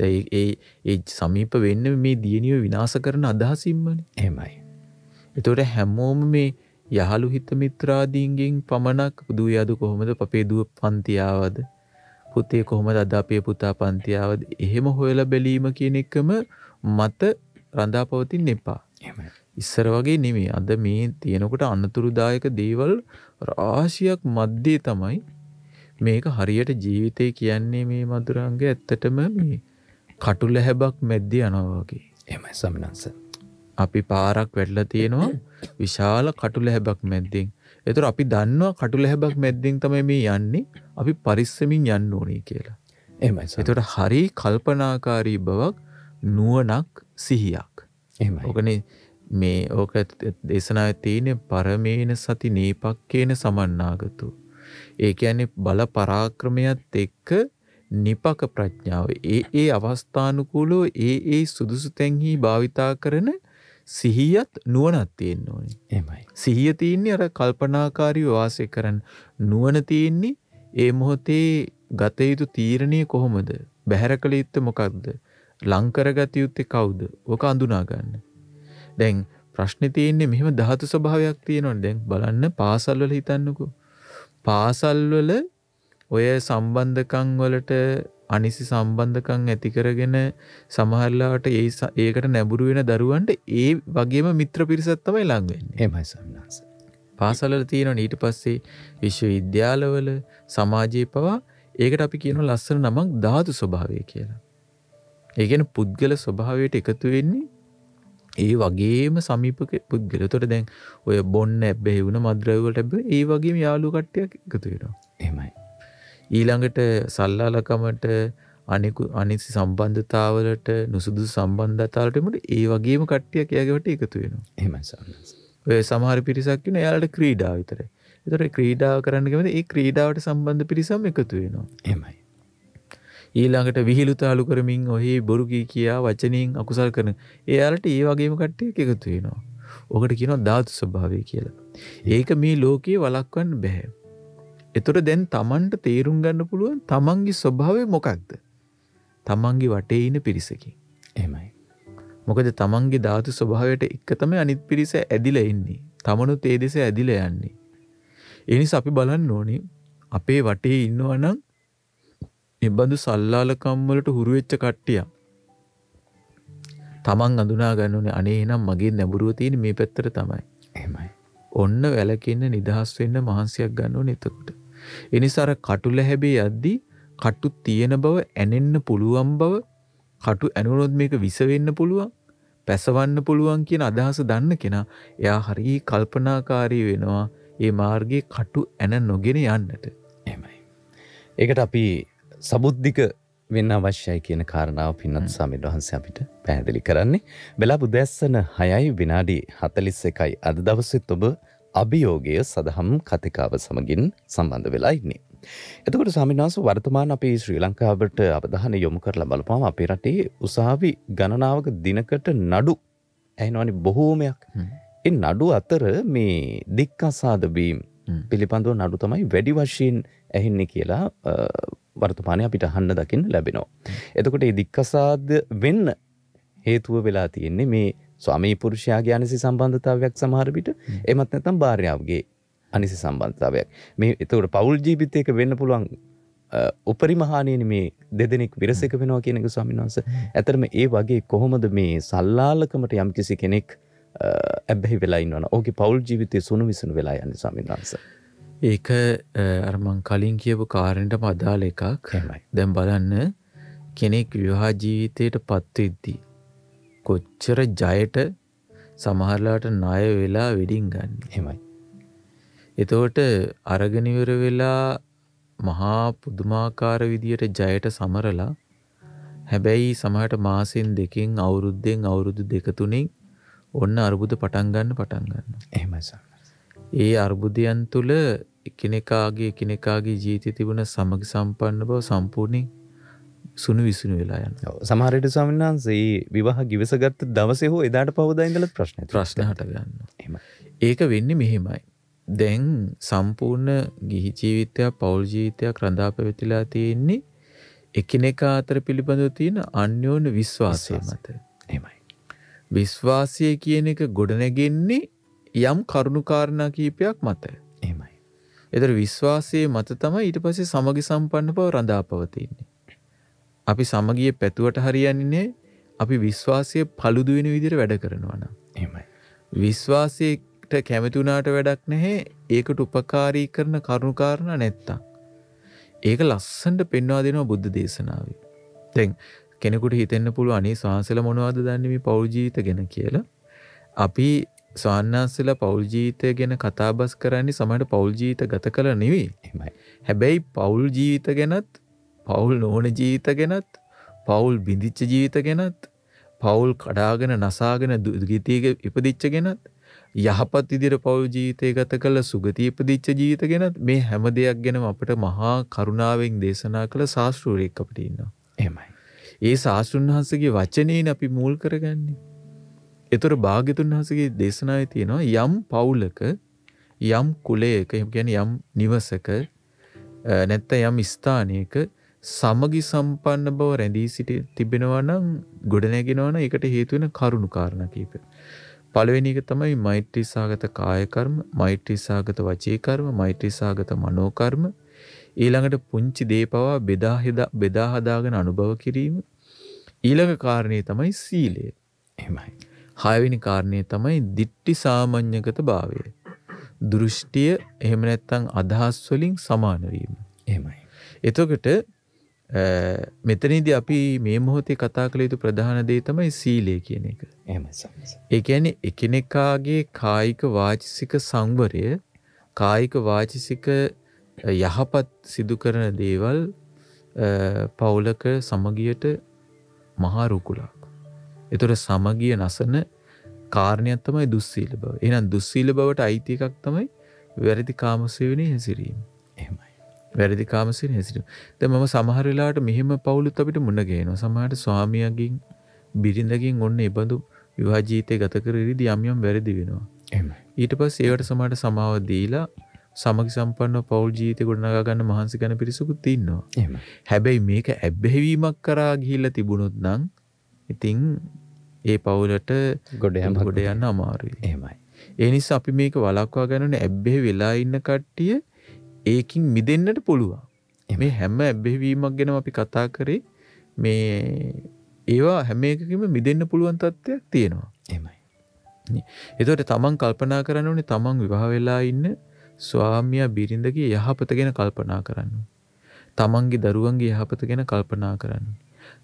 දැන් ඒ ඒ සමීප වෙන්නේ මේ දියණිය විනාශ කරන අදහසින්මනේ එහෙමයි එතකොට හැමෝම මේ යහළු හිත මිත්‍රාදීන්ගෙන් පමණක් දූ යදු කොහොමද අපේ දුව පන්තියාවද පුතේ කොහොමද අද අපේ පුතා පන්තියාවද එහෙම හොයලා බැලීම කියන එකම මත රඳාපවතින්න එපා ඉස්සර වගේ නෙමේ අද මේ තියෙනකොට අනතුරුදායක දේවල් රාශියක් මධ්‍යේ තමයි මේක හරියට ජීවිතය කියන්නේ මේ මදුරන්ගේ ඇත්තටම මේ කටුල හැබක් මැද්දි යනවාගේ එම සමනස අපි පාරක් වැඩලා තියෙනවා විශාල කටුල හැබක් මැද්දෙන් එතුර අපි දන්නවා කටුල හැබක් මැද්දෙන් තමයි මේ යන්නේ අපි පරිස්සමින් යන්න ඕනේ කියලා එම එතට හරි කල්පනාකාරී බවක් නුවනක් සිහියක් එම ඕකනේ මේ ඕක දේශනා තියෙන පරමේන සති නීපක්කේන සමන්නාගතු. ඒ කියන්නේ බල පරාක්‍රමයත් එක්ක නිපක ප්‍රඥාව. ඒ ඒ අවස්ථානුකූලව ඒ ඒ සුදුසු තැන්හි භාවිතා කරන සිහියත් නුවණක් තියෙන්න ඕනේ. එහෙමයි. සිහිය තියෙන්නේ අර කල්පනාකාරීව වාසය කරන නුවණ තියෙන්නේ ඒ මොහොතේ ගත යුතු තීරණය කොහොමද? බැහැර කළ යුත්තේ මොකක්ද? ලං කරගත යුත්තේ කවුද? ඔක අඳුනා ගන්න. දැන් ප්‍රශ්න තියන්නේ මෙහම දහතු ස්වභාවයක් තියෙනවා දැන් බලන්න පාසල්වල හිතන්නකු. පාසල්වල ඔය සම්බන්ධකං වලට අනිසි සම්බන්ධකං ඇතිකරගෙන සමහරලාට ඒ ඒකට නැබුරු වෙන දරුවන්ට ඒ වගේම මිත්‍ර පිරිසත්තමයි ළංවෙන්න එමයි සම්ලාස. පාසල්ල තියෙන ඊට පස්සේ විශ්ව විද්‍යාලවල සමාජයේ පවා ඒකට අපි කියන ලස්සන නමක් ධාතු ස්වභාවය කියලා. ඒගැන පුද්ගල ස්වභාවයට එකතු වෙන්නේ ඒ වගේම සමීපක පුද්ගල තොට දැන් ඔය බොන්න ඇබ්බැහි වුණ මද්‍රයවලට ඇබ ඒ වගේම යාලු කට්ටයක් එකතුවෙනවා එමයි. ඊළඟට සල්ලාලකමට අනෙකු අනිසි සම්බන්ධතාවලට නුසුදු සම්බන්ධතාවටමට ඒ වගේම කට්ටියක් යගවට එකතු වෙනවා එම සමහර පිරිසක්න යාලට ක්‍රීඩා විතර එතර ක්‍රීඩා කරන්නගමද ඒ ක්‍රීඩාවට සම්බන්ධ පිරිසම් එකතු වෙනවා එමයි ඊළඟට විහිළුතාලු කරමින් ඔහි බොරුකී කියා වචනයෙන් අකුසල් කරන එයාලට ඒ වගේම කට්ටියක් එකතු වෙනවා. ඔකට කියනවා ධාතු ස්වභාවය කියලා. ඒක මේ ලෝකයේ වළක්වන්න බැහැ. එතොට දැන් තමන්ට තේරුම් ගන්න පුළුවන් තමන්ගේ ස්වභාවය මොකක්ද. තමන්ගේ වටේ ඉන පිරිසකි. එමයි. මොකද තමන්ගේ ධාතු ස්වභාවයට එක්ක තමයි අනිත් පිරිස ඇදිල එන්නේ. තමනුත් ඒ දෙස ඇදිල යන්නේ. එනිසා අපි බලන්න ඕනේ අපේ වටේ ඉන්නවනම් එබඳු සල්ලාලකම් වලට හුරු වෙච්ච කට්ටියක් තමන් අඳුනා ගන්න ඕනේ අනේ එහෙනම් මගේ නැඹුරුව තියෙන්නේ මේ පැත්තට තමයි. එහෙමයි. ඔන්න වැලකෙන්න නිදහස් වෙන්න මහන්සියක් ගන්න ඕනේ එතකොට. ඒ නිසා අර කටුල හැබේ යද්දී කටු තියෙන බව ඇනෙන්න පුළුවන් බව කටු ඇනුනොත් මේක විස වෙන්න පුළුවන් පැසවන්න පුළුවන් කියන අදහස දන්න කෙනා එයා හරිය කල්පනාකාරී වෙනවා ඒ මාර්ගයේ කටු ඇන නොගෙන යන්නට. එහෙමයි. ඒකට අපි සබුද්ධික වෙන්න අවශ්‍යයි කියන කාරණාව පින්නත් සමිල් වහන්ස අපිට පැහැදිලි කරන්නේ. වෙලා බුදැස්සන හයයි විනාඩි හතලිස් එකයි අද දවසෙත් ඔබ අභියෝගය සඳහම් කතිකාව සමගින් සම්බන්ධ වෙලා ඉන්නේ. එතකොට සමිනාස වර්තමාන අපි ශ්‍රී ලංකාවට අවධාන යොමු කරලා බලපාම අපේ රටේ උසාවි ගණනාවක දිනකට නඩු ඇයිනවනි බොහෝමයක්. එ නඩු අතර මේ දික්කසාදබීම් පිළිබඳව නඩු තමයි වැඩි වශයෙන් ඇහෙන්නේ කියලා වර්තමානය අපිට අහන්න දකින්න ලැබෙනවා. එතකොට ඒ දික්කසාද වෙන්න හේතුව වෙලා තියෙන්නේ මේ ස්වාමී පුරුෂයා ගානසි සම්බන්ධතාවයක් සමහරවිට එමත් නැතම් භාරයාවගේ අනිසි සම්බන්ධතාවයක් මේ එතවට පවුල් ජීවිතයක වෙන්න පුළුවන් උපරිමහානයන මේ දෙදෙනෙක් විරසක වෙනවා කියනක ස්වාමින් වන්ස ඇතරම ඒ වගේ කොහොමද මේ සල්ලාලකමට යම්කිසි කෙනෙක් ඇබැහි වෙලායින්නවන ඕක පවුල් ජීවිතය සුණු විසුණු වෙලා යන්න ස්වාමින් වන්සේ ඒක අරමං කලින් කියපු කාරණටම අදාල එකක් දැම් බලන්න කෙනෙක් විවාහා ජීවිතයට පත්වවෙද්දී. කොච්චර ජයට සමහරලාට නාය වෙලා වෙඩින් ගන්න හෙමයි. එතවට අරගනිවර වෙලා මහා පුදුමාකාර විදියට ජයට සමරලා හැබැයි සමහට මාසින් දෙකින් අවුරුද්ධයෙන් අවුරුදු දෙකතුනින් ඔන්න අර්බුද පටන්ගන්න පටන්ගන්න එහමසා. ඒ අර්බුදයන් තුළ එකිනෙකාගේ එකිනෙකාගේ ජීවිතය තිබුණ සමග සම්පන්න බව සම්පූර්ණයෙන් සුනු විසුණු වෙලා යන සමහරයට සමන්හන්සේ විවාහ ගිවසගත්ත දවසේ හෝ එදාට පවදායිදල ප්‍රශ්න ප්‍රශ්න හටගන්න ඒක වෙන්න මෙහෙමයි දැන් සම්පූර්ණ ගිහි ජීවිතයක් පවුල් ජීවිතයක් රඳා පැවිතිලා තියෙන්නේ එකනෙකා අතර පිළිබඳව තියෙන අන්‍යෝන විශ්වාසය මත එමයි විශ්වාසය කියන එක ගොඩනැගෙන්නේ යම් කරුණුකාරණා කීපයක් මත එමයි එතර විශ්වාසයේ මත තමයි ඊට පස්සේ සමගි සම්පන්න බව රඳාපවතින්නේ. අපි සමගිය පැතුවට හරියන්නේ අපි විශ්වාසය පළුදු වෙන විදිහට වැඩ කරනවා නම්. එහෙමයි. විශ්වාසයට කැමති වුණාට වැඩක් නැහැ. ඒකට උපකාරී කරන කරුණු කාරණා නැත්තම්. ඒක ලස්සනට පෙන්වා දෙනවා බුද්ධ දේශනාවේ. දැන් කෙනෙකුට හිතෙන්න පුළුවන් අනේ සාසල මොනවද දන්නේ මේ පෞල් ජීවිත ගැන කියලා. අපි ස්වාන්නාන්සලා පවුල් ජීවිතය ගැන කතාබස් කරන්නේ සමට පවුල් ජීවිත ගත කළ නෙවෙයි හැබැයි පවුල් ජීවිත ගැනත් පවුල් නොවන ජීවිත ගැනත් පවුල් බිඳිච්ච ජීවිත ගැනත් පවුල් කඩාගෙන නසාගෙන දුගිතයක ඉපදිච්ච ගෙනත් යහපත් ඉදිර පවුල් ජීවිතය ගත කළ සුගතිය ඉපදිච්ච ජීවිත ගැනත් මේ හැම දෙයක් ගැනම අපට මහා කරුණාවෙන් දේශනා කළ ශාස්තෘරයෙක් අපට ඉන්නවා. එමයි. ඒ ශාස්තෘන් වහන්සගේ වචනයෙන් අපි මූල් කරගන්නේ. එතුර භාගිතුන් වහසගේ දේශනාය තියෙනවා යම් පවුලක යම් කුලයක ගැන යම් නිවසක නැත්ත යම් ස්ථානයක සමගි සම්පන්න බව රැඳී සිටි තිබෙනවා නම් ගොඩනැගෙනවන එකට හේතුවෙන කරුණු කාරණ කීප. පළවෙනි එක තමයි මෛත්‍රී සාගත කායකර්ම, මෛත්‍රී සාගත වචීකර්ම, මෛත්‍රී සාගත මනෝකර්ම, ඊළඟට පුංචි දේ පවා බෙදා හදා බෙදා හදාගෙන අනුභව කිරීම. ඊළඟ කාරණේ තමයි සීලය. එහෙමයි. හයවෙනි කාරණය තමයි දිට්ටි සාමඤ්ඤගත භාවය. දෘෂ්ටිය එහෙම නැත්නම් අදහස් වලින් සමාන වීම. එහෙමයි. එතකොට මෙතනදී අපි මේ මොහොතේ කතා කළ යුතු ප්‍රධාන දේ තමයි සීලය කියන එක. එහෙමයි. ඒ කියන්නේ එකිනෙකාගේ කායික වාචික සංවරය කායික වාචික යහපත් සිදු කරන දේවල් පවුලක සමගියට මහා රුකුලක්. එතොට සමගිය නසන කාරණයක් තමයි දුස්සීල බව එනම් දුස්සීල බවට අයිති එකක් තමයි වැරදි කාමසයවනේ හැසිරීම එහමයි වැරදි කාමසින් හැසිරීම ද මම සමහරලාට මෙහෙම පවුලුත් අපිට මුණගේන සමහට ස්වාමියගින් බිරිඳගින් ඔන්න එබඳු විවාජීතය ගතකරරිදි යම්යම් වැරදි වෙනවා ඊට පස් ඒවට සමට සමාව දීලා සමග සම්පන්න පවල් ජීත ගොඩනගා ගන්න මහන්සි ගන පිරිසකුත් තින්නවා හැබැයි මේක ඇබ්බැවීමක් කරා ගිහිල්ල තිබුණොත් නං ඉතිං ඒ පවුලට ගොඩයම ගොඩ යන්න අමාරුයි එහෙමයි. ඒ නිසා අපි මේක වලක්වා ගැනන ඇබ්බෙහි වෙලා ඉන්න කට්ටිය ඒකින් මිදන්නට පුළුවන් මේ හැම ඇබ්බෙවීමක් ගැන අපි කතා කරේ මේ ඒවා හැම එකකිම මිදන්න පුළුවන් තත්ත්වයක් තියෙනවා එමයි එතට තමන් කල්පනා කරන්න ඕනේ තමන් විවාහවෙලා ඉන්න ස්වාමිය බිරිඳගේ යහපත ගැන කල්පනා කරන්න තමන්ගේ දරුවන්ගේ යහපත ගැන කල්පනා කරන්න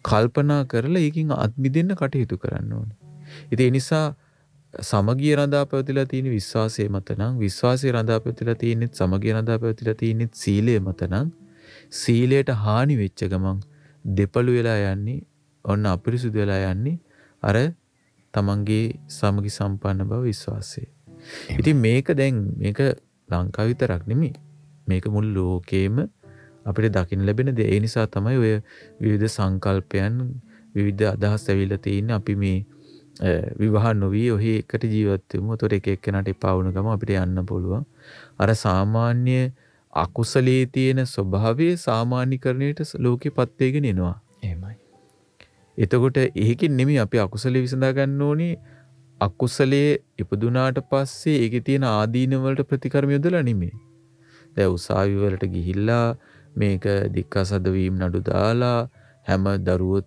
කල්පනා කරලා ඒකින් අත්මිදෙන්න කටයුතු කරන්න ඕනේ. ඉතින් ඒ නිසා සමගිය රඳා පැවතිලා තියෙන විශ්වාසය මත නම් විශ්වාසය රඳා පැවතිලා තියෙනෙත් සමගිය රඳා පැවතිලා තියෙනෙත් සීලය මත නම් සීලයට හානි වෙච්ච ගමන් දෙපළු වෙලා යන්නේ ඔන්න අපිරිසුදු වෙලා යන්නේ අර තමන්ගේ සමගි සම්පන්න බව විශ්වාසය. ඉතින් මේක දැන් මේක ලංකාව විතරක් නෙමෙයි. මේක මුළු ලෝකේම අපිට දකින ලැබෙන දේ ඒ නිසා තමයි ඔය විවිධ සංකල්පයන් විවිධ අදහස් ඇවිල්ල තියන්න අපි මේ විවාහ නොවී ඔහි එකට ජීවත්වම තොර එක එක්කෙනට එපාවුණ ගම අපිට යන්න පුළුවන් අර සාමාන්‍ය අකුසලේ තියෙන ස්වභාවේ සාමාන්‍යකරණයට ලෝකෙ පත්වේගෙන එනවා ඒමයි එතකොට ඒකින් නෙමි අපි අකුසලේ විසඳා ගන්න ඕනි අකුසලයේ ඉපදුනාට පස්සේ ඒක තියෙන ආදීනවලට ප්‍රතිකර්ම යොදලා නෙමේ. දැන් උසාවි වලට ගිහිල්ලා මේක දික්කාසදවීම් නඩු දාලා හැම දරුවොත්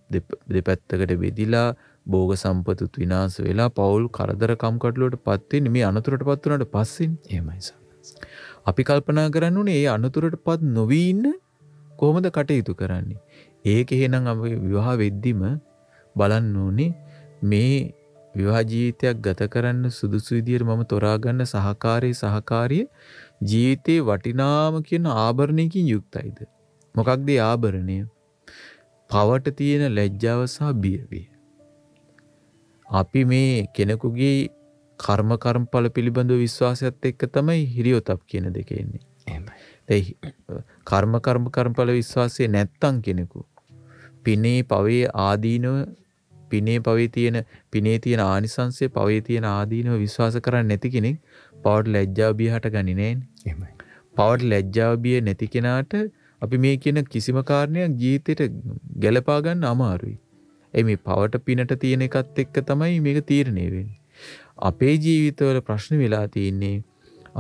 දෙපැත්තකට බෙදිලා බෝග සම්පතුත් විනාස වෙලා පවුල් කරදරකම්කටලුවට පත්තින් මේ අනතුරට පත්වනට පස්සින් ඒමයිස. අපි කල්පනා කරන්න වනේ ඒ අනතුරට පත් නොවීන්න කොහොමද කටයුතු කරන්නේ. ඒක එහෙනම් අප විවාහ වෙද්දිම බලන්න ඕනේ මේ විවාජීතයක් ගත කරන්න සුදුසු විදියට මම තොරාගන්න සහකාරය සහකාරිය ජීවිතේ වටිනාම කියන ආභරණයකින් යුක්තයිද. මොකක්ද ආභරණය පවට තියෙන ලැජ්ජාව සහ බියවිය. අපි මේ කෙනෙකුගේ කර්ම කර්මඵල පිළිබඳව විශ්වාසයත් එක්ක තමයි හිරියොතප් කියන දෙක එන්නේ. එහෙමයි. කර්ම කර්ම කර්මඵල විශ්වාසය නැත්තම් කෙනෙකු පිනේ පවේ ආදීනව පිනේ පවේ තියෙන පිනේ තියෙන ආනිසංශය පවේ තියෙන ආදීනව විශ්වාස කරන්නේ නැති කෙනෙක් පවට ලැජ්ජාවබිය හට ගනිනයෙන් පවට ලැජ්ජාවබිය නැති කෙනාට අපි මේ කියන කිසිම කාරණයක් ජීතයට ගැලපාගන්න අමාරුයි. එම පවට පිනට තියෙන එකත් එක්ක තමයි මේක තීරණයවෙන්. අපේ ජීවිතවල ප්‍රශ්න වෙලා තියන්නේ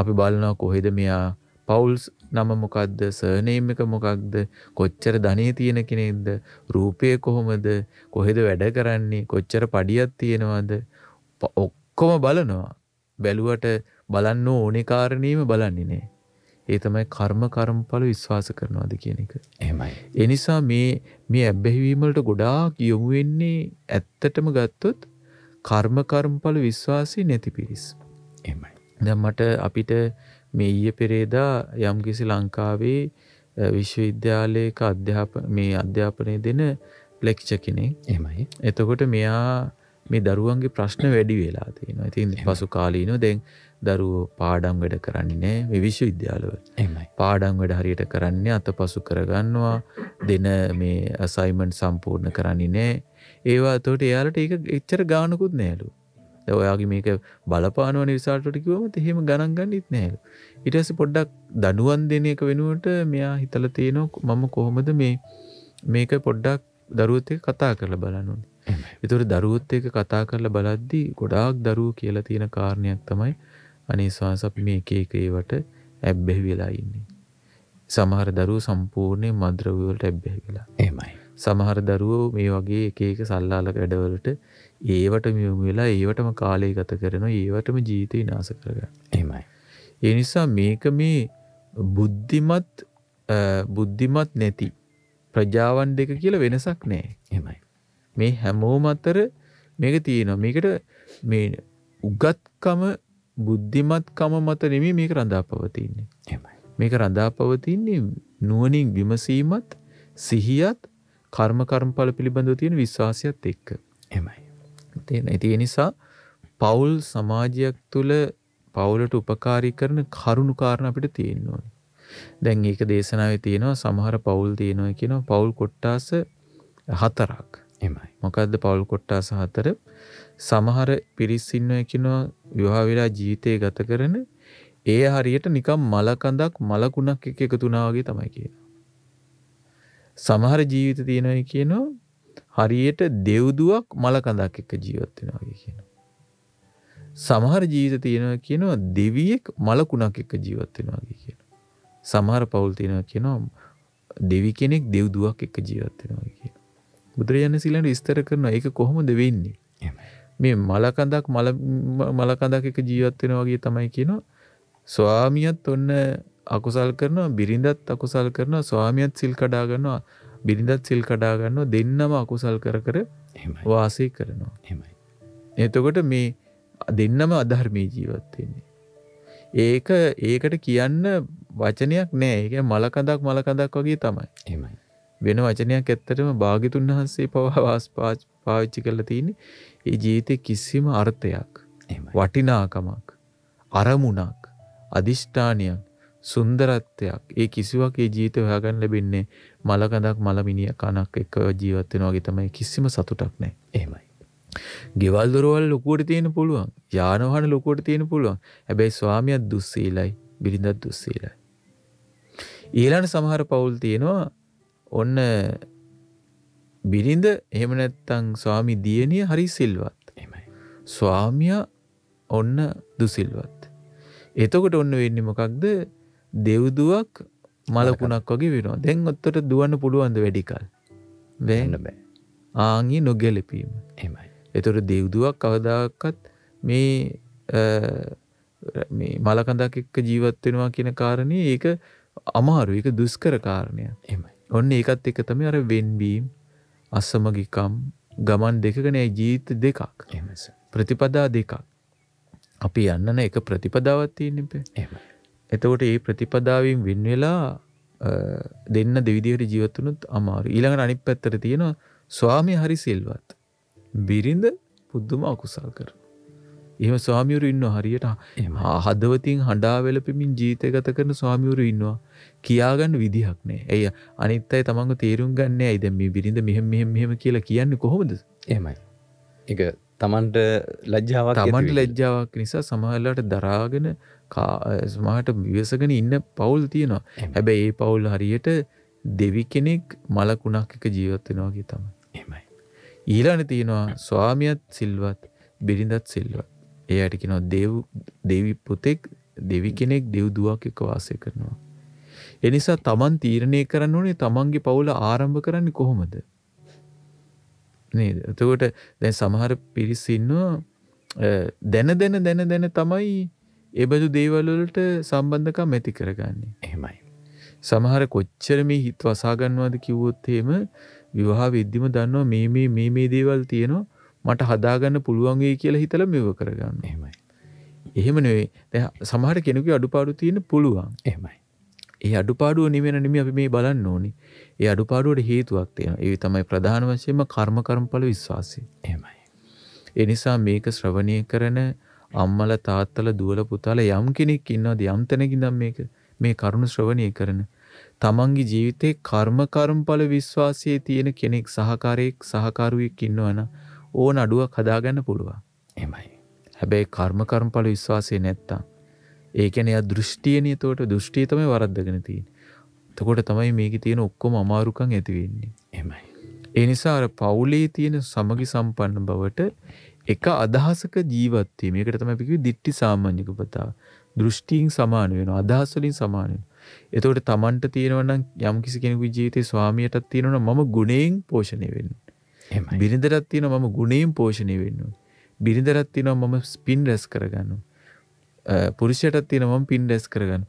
අපි බලනවා කොහෙද මෙයා පවුල්ස් නම මොකක්ද සර්නේම් එක මොකක්ද කොච්චර ධනය තියෙන කෙනෙක්ද රූපය කොහොමද කොහෙද වැඩ කරන්නේ කොච්චර පඩියත් තියෙනවද ඔක්කොම බලනවා බැලුවට බලන්න ඕනේ කාරණීම බලන්නේ නෑ. ඒ තමයි කර්ම කර්මඵල විශ්වාස කරනවාද කියන එක. එහෙමයි. ඒ නිසා මේ මේ ඇබ්බැහිවීම වලට ගොඩාක් යොමු වෙන්නේ ඇත්තටම ගත්තොත් කර්ම කර්මඵල විශ්වාසී නැති පිරිස්. එහෙමයි. දැන් මට අපිට මේ ඊයේ පෙරේදා යම්කිසි ලංකාවේ විශ්වවිද්‍යාලයක අධ්‍යාපන මේ අධ්‍යාපනය දෙන ලෙක්චර් කෙනෙක්. එහෙමයි. එතකොට මෙයා මේ දරුවන්ගේ ප්‍රශ්න වැඩි වෙලා තියෙනවා. ඉතින් පසු කාලීනව දැන් දරුවෝ පාඩම් වැඩ කරන්නේ නෑ මේ විශ්ව විද්‍යාලව පාඩම් වැඩ හරියට කරන්න අත පසු කරගන්නවා දෙන මේ අසයිමන්් සම්පූර්ණ කරන්නේ නෑ ඒවා තොට එයාලට ඒ එච්චර ගානකුත් නෑලු ඔයාගේ මේක බලපානුව නිසාටට කිවමත එහෙම ගණන්ගන්න ඉත් නෑලු ඉටස පොඩ්ඩක් දඩුවන් දෙන එක වෙනුවට මෙයා හිතල තියෙනවා මම කොහොමද මේ මේක පොඩ්ඩක් දරුවත්තය කතා කරල බලනුන් එතුට දරුවත්ත එක කතා කරල බලද්දී ගොඩාක් දරුව කියලා තියෙන කාරණයක් තමයි අනේ ස්වාමීන් අපි මේ එක එක ඒවට ඇබ්බැහි වෙලා ඉන්නේ. සමහර දරුවෝ සම්පූර්ණයෙන් මද්‍රව්‍ය වලට ඇබ්බැහි වෙලා. එහෙමයි. සමහර දරුවෝ මේ වගේ එක එක සල්ලාල වැඩවලට ඒවට මියුම් වෙලා ඒවටම කාලය ගත කරනවා ඒවටම ජීවිතය විනාශ කරගන්න. එහෙමයි. ඒ නිසා මේක මේ බුද්ධිමත් බුද්ධිමත් නැති ප්‍රජාවන් දෙක කියලා වෙනසක් නෑ. එහෙමයි. මේ හැමෝම අතර මේක තියෙනවා. මේකට මේ උගත්කම බුද්ධිමත්කම මත නෙමේ මේක රඳාපවතින්නේ. මේක රඳාපවතින්නේ නුවණින් විමසීමත් සිහියත් කර්ම කර්මඵල පිළිබඳව තියෙන විශ්වාසයත් එක්ක. එමයි. ඒ නිසා පවුල් සමාජයක් තුළ පවුලට උපකාරී කරන කරුණු කාරණ අපිට තියෙන්න ඕනේ. දැන් ඒක දේශනාවේ තියෙනවා සමහර පවුල් තියෙනවා කියනවා පවුල් කොට්ටාස හතරක්. එමයි. මොකද්ද පවුල් කොට්ටාස හතර? සමහර පිරිස් ඉන්නවා කියනවා විවාහ වෙලා ජීවිතේ ගත කරන ඒ හරියට නිකම් මලකඳක් මලකුණක් එක්ක එකතු වුණා වගේ තමයි කියනවා. සමහර ජීවිත තියෙනවා කියනවා හරියට දෙව්දුවක් මලකඳක් එක්ක ජීවත් වෙනවා වගේ කියනවා. සමහර ජීවිත තියෙනවා කියනවා දෙවියෙක් මලකුණක් එක්ක ජීවත් වෙනවා වගේ කියනවා. සමහර පවුල් තියෙනවා කියනවා දෙවි කෙනෙක් දෙව්දුවක් එක්ක ජීවත් වෙනවා වගේ කියනවා. බුදුරජාණන් ශ්‍රීලන්ට විස්තර කරනවා ඒක කොහොමද වෙන්නේ? මේ මලකඳක් මලකඳක් එක ජීවත්වෙන වගේ තමයි කියන ස්වාමියත් ඔන්න අකුසල් කරනවා බිරිඳත් අකුසල් කරනවා ස්වාමියත් සිල් කඩා ගන්නවා බිරිඳත් සිල් කඩා ගන්නවා දෙන්නම අකුසල් කර කර වාසය කරනවා එහෙමයි එතකොට මේ දෙන්නම අධර්මී ජීවත් වෙන්නේ ඒක ඒකට කියන්න වචනයක් නෑ ඒක මලකඳක් මලකඳක් වගේ තමයි එහෙමයි වෙන වචනයක් ඇත්තටම භාගිතුන් වහන්සේ පවා වාස් පාවිච්චි කරලා තියෙන්නේ ඒ ජීවිතේ කිසිම අර්ථයක් වටිනාකමක් අරමුණක් අදිෂ්ඨානයක් සුන්දරත්වයක් ඒ කිසිවක් ඒ ජීවිත හොයාගන්න ලැබෙන්නේ මලකඳක් මලමිනිය කනක් එක්ක ජීවත් වෙනවා වගේ තමයි කිසිම සතුටක් නැහැ. එහෙමයි. ගෙවල් දොරවල් ලොකුවට තියෙන පුළුවන්. යාන වාහන ලොකුවට තියෙන පුළුවන්. හැබැයි ස්වාමියා දුස්සීලයි, බිරිඳත් දුස්සීලයි. ඊළඟ සමහර පවුල් තියෙනවා ඔන්න බිරිඳ එහෙම නැත්තං ස්වාමි දියණිය හරි සිල්වත්. එහෙමයි. ස්වාමියා ඔන්න දුසිල්වත්. එතකොට ඔන්න වෙන්නේ මොකක්ද? දෙව්දුවක් මලකුණක් වගේ වෙනවා. දැන් ඔත්තට දුවන්න පුළුවන්ද වැඩිකල්? බෑන්න බෑ. ආන්ගේ නොගැලපීම. එහෙමයි. ඒතර දෙව්දුවක් කවදාකවත් මේ මේ මලකඳක් එක්ක ජීවත් වෙනවා කියන කාරණේ ඒක අමාරු ඒක දුෂ්කර කාරණයක්. එහෙමයි. ඔන්න ඒකත් එක්ක තමයි අර වෙන්බීම් අස්සමගිකම් ගමන් දෙකගනෑ ජීවිත දෙකක් ප්‍රතිපදා දෙකක් අපි යන්නන එක ප්‍රතිපදාවත්තියනිපේ එතකොට ඒ ප්‍රතිපදාවන් වෙන්වෙලා දෙන්න දෙවිදිහට ජීවත්වනුත් අමාරු ඊළඟට අනිත් පැත්තර තියෙනවා ස්වාමි හරි සිල්වත් බිරිඳ පුද්දුම අකුසල් කර එහම ස්වාමියුරු ඉන්න හරියට හදවතින් හඬා වෙලපෙමින් ජීතගත කරන ස්වාමියුරු ඉන්නවා කියාගන්න විදිහක් නෑ ඇය අනිත් අයි තමන්ග තේරුම් ගන්න ඇයිද මේ බිරිඳ මෙහම මෙහම මෙහම කියලා කියන්න කොහොමද එමයි එක තමන්ට ලජ්ජාවක් තමන්ට ලැජ්ජාවක් නිසා සමහල්ලාට දරාගෙන ස්මාට විවසගෙන ඉන්න පවුල් තියෙනවා හැබැ ඒ පවුල් හරියට දෙවි කෙනෙක් මලකුණක් එක ජීවත්වෙනවාගේ තම එමයි ඊලාන තියෙනවා ස්වාමියත් සිල්වත් බිරිඳත් සිල්වත් ඒ අයට කියනවා දෙව් දෙවි පුතෙක් දෙවි කෙනෙක් දෙව් දුවක් එක වාසය කරනවා. එනිසා තමන් තීරණය කරන්න ඕනේ තමන්ගේ පවුල ආරම්භ කරන්නේ කොහොමද? නේද? එතකොට දැන් සමහර පිරිස් ඉන්නවා දැන දැන දැන දැන තමයි ඒබඳු දේවල් වලට සම්බන්ධකම් ඇති කරගන්නේ. එහෙමයි. සමහර කොච්චර මේ හිත වසා ගන්නවද කිව්වොත් එහෙම විවාහ වෙද්දිම දන්නවා මේ මේ මේ මේ දේවල් තියෙනවා මට හදාගන්න පුළුවන් වෙයි කියලා හිතලා මෙව කරගන්න. එහෙමයි. එහෙම නෙවෙයි. දැන් සමහර කෙනෙකුගේ අඩුපාඩු තියෙන පුළුවන්. එහෙමයි. ඒ අඩුපාඩුව නිවෙන නෙමෙයි අපි මේ බලන්න ඕනේ. ඒ අඩුපාඩුවට හේතුවක් තියෙනවා. ඒ තමයි ප්‍රධාන වශයෙන්ම කර්ම කර්මඵල විශ්වාසය. එහෙමයි. ඒ නිසා මේක ශ්‍රවණය කරන අම්මල තාත්තල දුවල පුතාල යම් කෙනෙක් ඉන්නවද යම් තැනක ඉඳන් මේක මේ කරුණ ශ්‍රවණය කරන තමන්ගේ ජීවිතේ කර්ම කර්මඵල විශ්වාසයේ තියෙන කෙනෙක් සහකාරයෙක් සහකරුවෙක් ඉන්නවනම් ඕන අඩුවක් හදාගන්න පුළුවන් එමයි හැබැයි කර්ම කර්මඵල විශ්වාසය නැත්තා ඒකැනය දෘෂ්ටියනය තෝට දෘෂ්ටියතම වරද්දගෙන තියෙන තකොට තමයි මේක තියෙන ඔක්කොම අමාරුකං ඇතිවෙන්නේ එමයි එනිසාර පවුලේ තියෙන සමගි සම්පන්න බවට එක අදහසක ජීවත්වය මේකට තමැපිකි දිට්ටි සාමාන්‍යක පතාව දෘෂ්ටීන් සමාන වෙන අදහස්වලින් සමානය එතවට තමන්ට තියෙනවනම් යම් කිසි කෙනෙකු ජීවිතය ස්වාමියටත් තියෙනවන මම ගුණයෙන් පෝෂණය වෙන්න බිරිඳරත් තියෙන මම ගුණයෙන් පෝෂණය වෙන්නු. බිරිඳරත් තියෙනවා මම ස්පින් රැස් කරගන්නු. පුරුෂයටත් තියෙන මම පින් රැස් කරගන්න.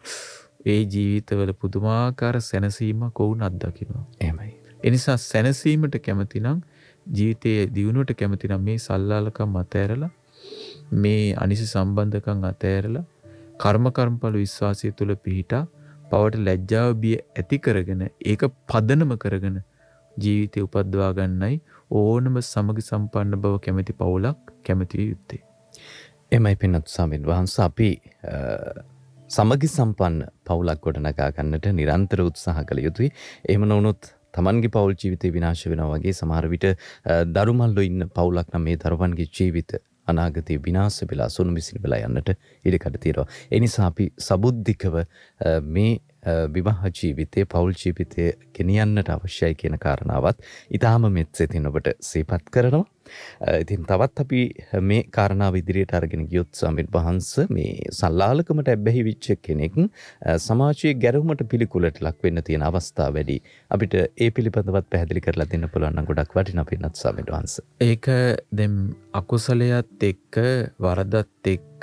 ඒ ජීවිතවල පුදුමාකාර සැනසීම කොවුන් අත්දකිනවා. එමයි. එනිසා සැනසීමට කැමතිනම් ජීවිතයේ දියුණුවට කැමතිනම් මේ සල්ලාලකම් අතෑරලා මේ අනිසි සම්බන්ධකම් අතෑරලා කර්ම කර්මඵල විශ්වාසය තුළ පිහිටා පවට ලැජ්ජාව බිය ඇති කරගෙන ඒක පදනම කරගෙන ජීවිතය උපද්වා ගන්නයි ඕනම සමගි සම්පන්න බව කැමති පවුලක් කැමති යුත්තේ. එමයි පිනත් සමින් වහන්ස අපි සමගි සම්පන්න පවුලක් ගොඩනගා ගන්නට නිරන්තර උත්සාහ කළ යුතුයි. එහෙම නොවුනොත් තමන්ගේ පවුල් ජීවිතය විනාශ වෙනවා වගේ සමහර විට දරුමල්ලෝ ඉන්න පවුලක් නම් මේ දරුවන්ගේ ජීවිත අනාගතය විනාස වෙලා සුනුමිසින් වෙලා යන්නට ඉඩකඩ තියෙනවා. එනිසා අපි සබුද්ධිකව මේ විවාහ ජීවිතය පවුල් ජීවිතය ගෙනියන්නට අවශ්‍යයි කියන කාරණාවත් ඉතාම මෙත්සෙතින් ඔබට සේපත් කරනවා. ඉතින් තවත් අපි මේ කාරණාව ඉදිරියට අරගෙන ගියොත් සමිත් වහන්ස මේ සල්ලාලකමට ඇබ්බැහි විච්ච කෙනෙක් සමාජයේ ගැරහුමට පිළිකුලට ලක් වෙන්න තියෙන අවස්ථා වැඩි. අපිට ඒ පිළිබඳවත් පැහැදිලි කරලා දෙන්න පුළුවන් නම් ගොඩක් වටිනා පින්නත් සමිත් වහන්ස. ඒක දැන් අකුසලයත් එක්ක වරදත් එක්ක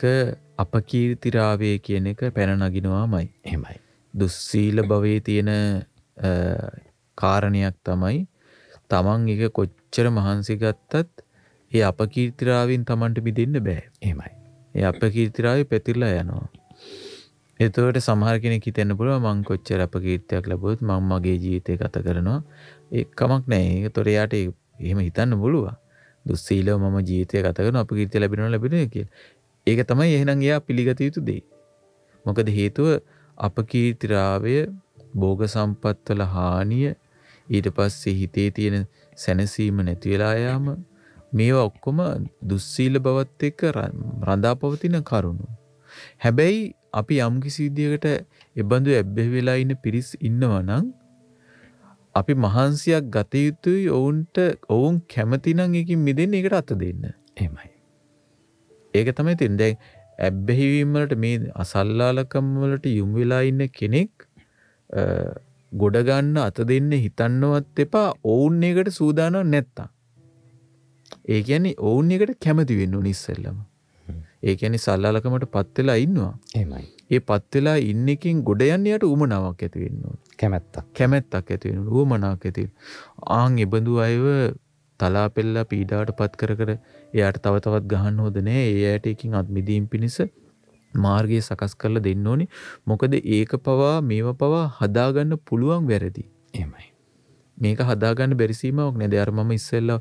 අපකීර්තිරාවය කියන එක පැන නගිනවාමයි. එහෙමයි. දුස්සීල භවයේ තියෙන කාරණයක් තමයි තමන් එක කොච්චර මහන්සි ගත්තත් ඒ අපකීර්තිරාවෙන් තමන්ට මිදෙන්න බෑ. එහෙමයි. ඒ අපකීර්තිරාවේ පැතිරලා යනවා. එතකොට සමහර කෙනෙක් හිතෙන්න පුළුවන් මං කොච්චර අපකීර්තියක් ලැබුවොත් මම මගේ ජීවිතය ගත කරනවා. ඒකමක් නෑ. ඒතොර යාට එහෙම හිතන්න පුළුවන්. දුස්සීලව මම ජීවිතය ගත කරනවා අපකීර්තිය ලැබෙනවා ලැබෙනවා කියලා. ඒක තමයි එහෙනම් එයා පිළිගත යුතු දේ. මොකද හේතුව අපකීතිරාවය බෝග සම්පත්වල හානිය ඊට පස්සේ හිතේ තියෙන සැනසීම නැතිවෙලායාම මේවා ඔක්කොම දුස්සීල බවත් එක්ක රඳාපවතින කරුණු. හැබැයි අපි යම්කිසිදියකට එබඳු ඇබ්බෙ වෙලා ඉන්න පිරිස් ඉන්නවනං අපි මහන්සියක් ගතයුතුයි ඔවුන්ට ඔවුන් කැමතිනං එකින් මිදෙන් එකට අත දෙන්න එමයි. ඒක තමයි තින්දැයි ඇබ්බැහිවීම වලට මේ අසල්ලාලකම් වලට යොමු වෙලා ඉන්න කෙනෙක් ගොඩ ගන්න අත දෙන්න හිතන්නවත් එපා ඔවුන් එකට සූදානම් නැත්තම්. ඒ කියන්නේ ඔවුන් එකට කැමති වෙන්න ඕනි ඉස්සෙල්ලම. ඒ කියන්නේ සල්ලාලකමට පත් වෙලා ඉන්නවා. එහෙමයි. ඒ පත් වෙලා ඉන්න එකෙන් ගොඩ යන්න යට උමනාවක් ඇති වෙන්න ඕන. කැමැත්තක්. කැමැත්තක් ඇති වෙන්න ඕන. උමනාවක් ඇති. ආන් ඒබඳු අයව තලාපෙල්ලා පීඩාවට පත් කර කර එයාට තවතවත් ගහන්න හොදනෑ ඒ අයට එකින් අත්මිදීම් පිණිස මාර්ගය සකස් කරලා දෙන්න ඕනි මොකද ඒක පවා මේව පවා හදාගන්න පුළුවන් වැරදි එමයි මේක හදාගන්න බැරිසීමක් නැද අර මම ඉස්සෙල්ලා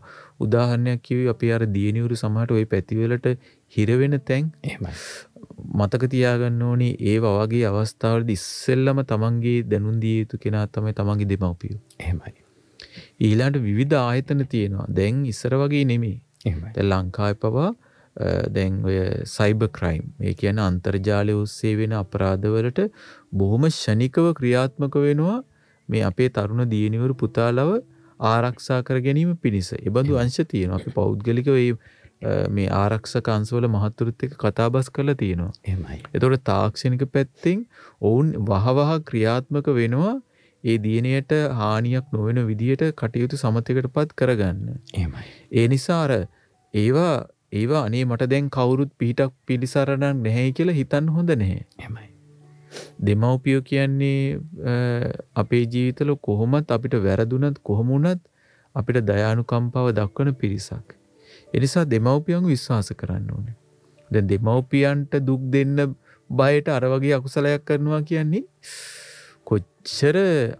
උදාහරණයක් කිව්වේ අපි අර දියණිවරු සමහරට ওই පැතිවලට හිර වෙන තැන් එහෙමයි මතක තියාගන්න ඕනේ ඒ වගේ අවස්ථාවලදී ඉස්සෙල්ලම තමන්ගේ දැනුම් දිය යුතු කෙනා තමයි තමන්ගේ දෙමව්පියෝ එහෙමයි ඊලාට විවිධ ආයතන තියෙනවා දැන් ඉස්සර වගේ නෙමේ ලංකායි පවා දැන් ඔය සයිබ ක්‍රයිම් ඒ කියන අන්තර්ජාලය ඔස්සේ වෙන අපරාධවලට බොහොම ෂණිකව ක්‍රියාත්මක වෙනවා මේ අපේ තරුණ දියණිවරු පුතාලව ආරක්ෂා කර ගැනීම පිණිස. ඒබඳු අංශ තියෙනවා. අපි පෞද්ගලිකව මේ ආරක්ෂක අංශවල මහත්තුරුත් එක්ක කතාබස් කරලා තියෙනවා. එහෙමයි. ඒතකොට තාක්ෂණික පැත්තෙන් ඔවුන් වහවහ ක්‍රියාත්මක වෙනවා ඒ දියණයට හානියක් නොවන විදියට කටයුතු සමතයකට පත් කරගන්න. එහෙමයි. ඒ නිසා අර ඒවා ඒවා අනේ මට දැන් කවුරුත් පිටක් පිළිසරණක් නැහැ කියලා හිතන්න හොඳ නැහැ. එහෙමයි. දෙමව්පියෝ කියන්නේ අපේ ජීවිතවල කොහොමත් අපිට වැරදුනත් කොහොම වුණත් අපිට දයානුකම්පාව දක්වන පිරිසක්. ඒ නිසා දෙමව්පියන්ව විශ්වාස කරන්න ඕනේ. දැන් දෙමව්පියන්ට දුක් දෙන්න බයට අර වගේ අකුසලයක් කරනවා කියන්නේ කොච්චර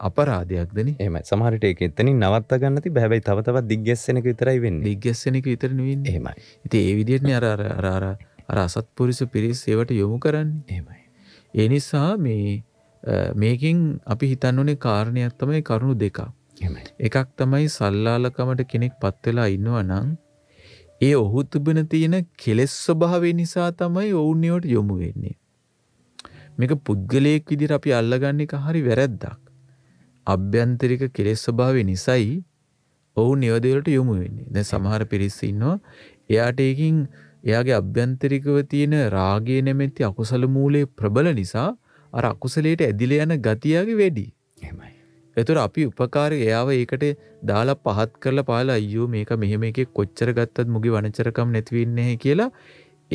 අපරාධයක්දන එම සමහරට එක එතනින් නවත්ත ගන්නති බැබයි තවතවත් දිග්ගස්සනක විතරයි වෙන්න දිග්ගස්සනක විතර නෙවෙන්න එහෙමයි ඉති ඒ විදිහටන අර අරාර අර අසත් පුරිස පිරිස් ඒවට යොමු කරන්න එහෙමයි ඒ නිසා මේ මේකින් අපි හිතන්න ඕනේ කාරණයක් තමයි කරුණු දෙකක් එකක් තමයි සල්ලාලකමට කෙනෙක් පත් වෙලා ඉන්නවා නම් ඒ ඔහු තුබන තියෙන කෙලෙස් ස්වභාවය නිසා තමයි ඔවුන් ඒවට යොමු වෙන්නේ මේක පුද්ගලයෙක් විදිහට අපි අල්ලගන්න එක හරි වැරද්දක්. අභ්‍යන්තරික කෙලෙස් ස්වභාවය නිසායි ඔවුන් නිවදේවලට යොමු වෙන්නේ. දැන් සමහර පිරිස් ඉන්නවා එයාට ඒකින් එයාගේ අභ්‍යන්තරිකව තියෙන රාගය නැමැති අකුසල මූලයේ ප්‍රබල නිසා අර අකුසලයට ඇදිලා යන ගතියගේ වැඩි. එහෙමයි. ඒතර අපි උපකාරය එයාව ඒකට දාලා පහත් කරලා පාලා අයියෝ මේක මෙහෙම එකේ කොච්චර ගත්තත් මුගේ වනචරකම් නැති වෙන්නේ කියලා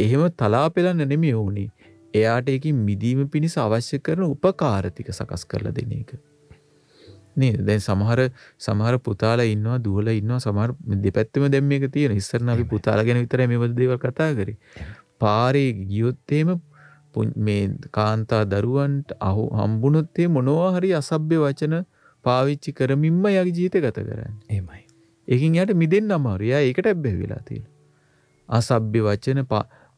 එහෙම තලාපෙලන්න නෙමෙයි වුනේ. එයාට එකින් මිදීම පිණිස අවශ්‍ය කරන උපකාරතික සකස් කරලා දෙන එක. නේද? දැන් සමහර සමහර පුතාලා ඉන්නවා, දුවලා ඉන්නවා, සමහර දෙපැත්තම දැන් මේක තියෙන. ඉස්සරන අපි පුතාලා ගැන විතරයි මේ වගේ දේවල් කතා කරේ. පාරේ ගියොත් එහෙම මේ කාන්තා දරුවන්ට අහු හම්බුනොත් ඒ මොනවා හරි අසභ්‍ය වචන පාවිච්චි කරමින්ම යාගේ ජීවිත ගත කරන්නේ. එහෙමයි. ඒකින් යාට මිදෙන්න අමාරුයි. යා ඒකට ඇබ්බැහි වෙලා තියෙනවා. අසභ්‍ය වචන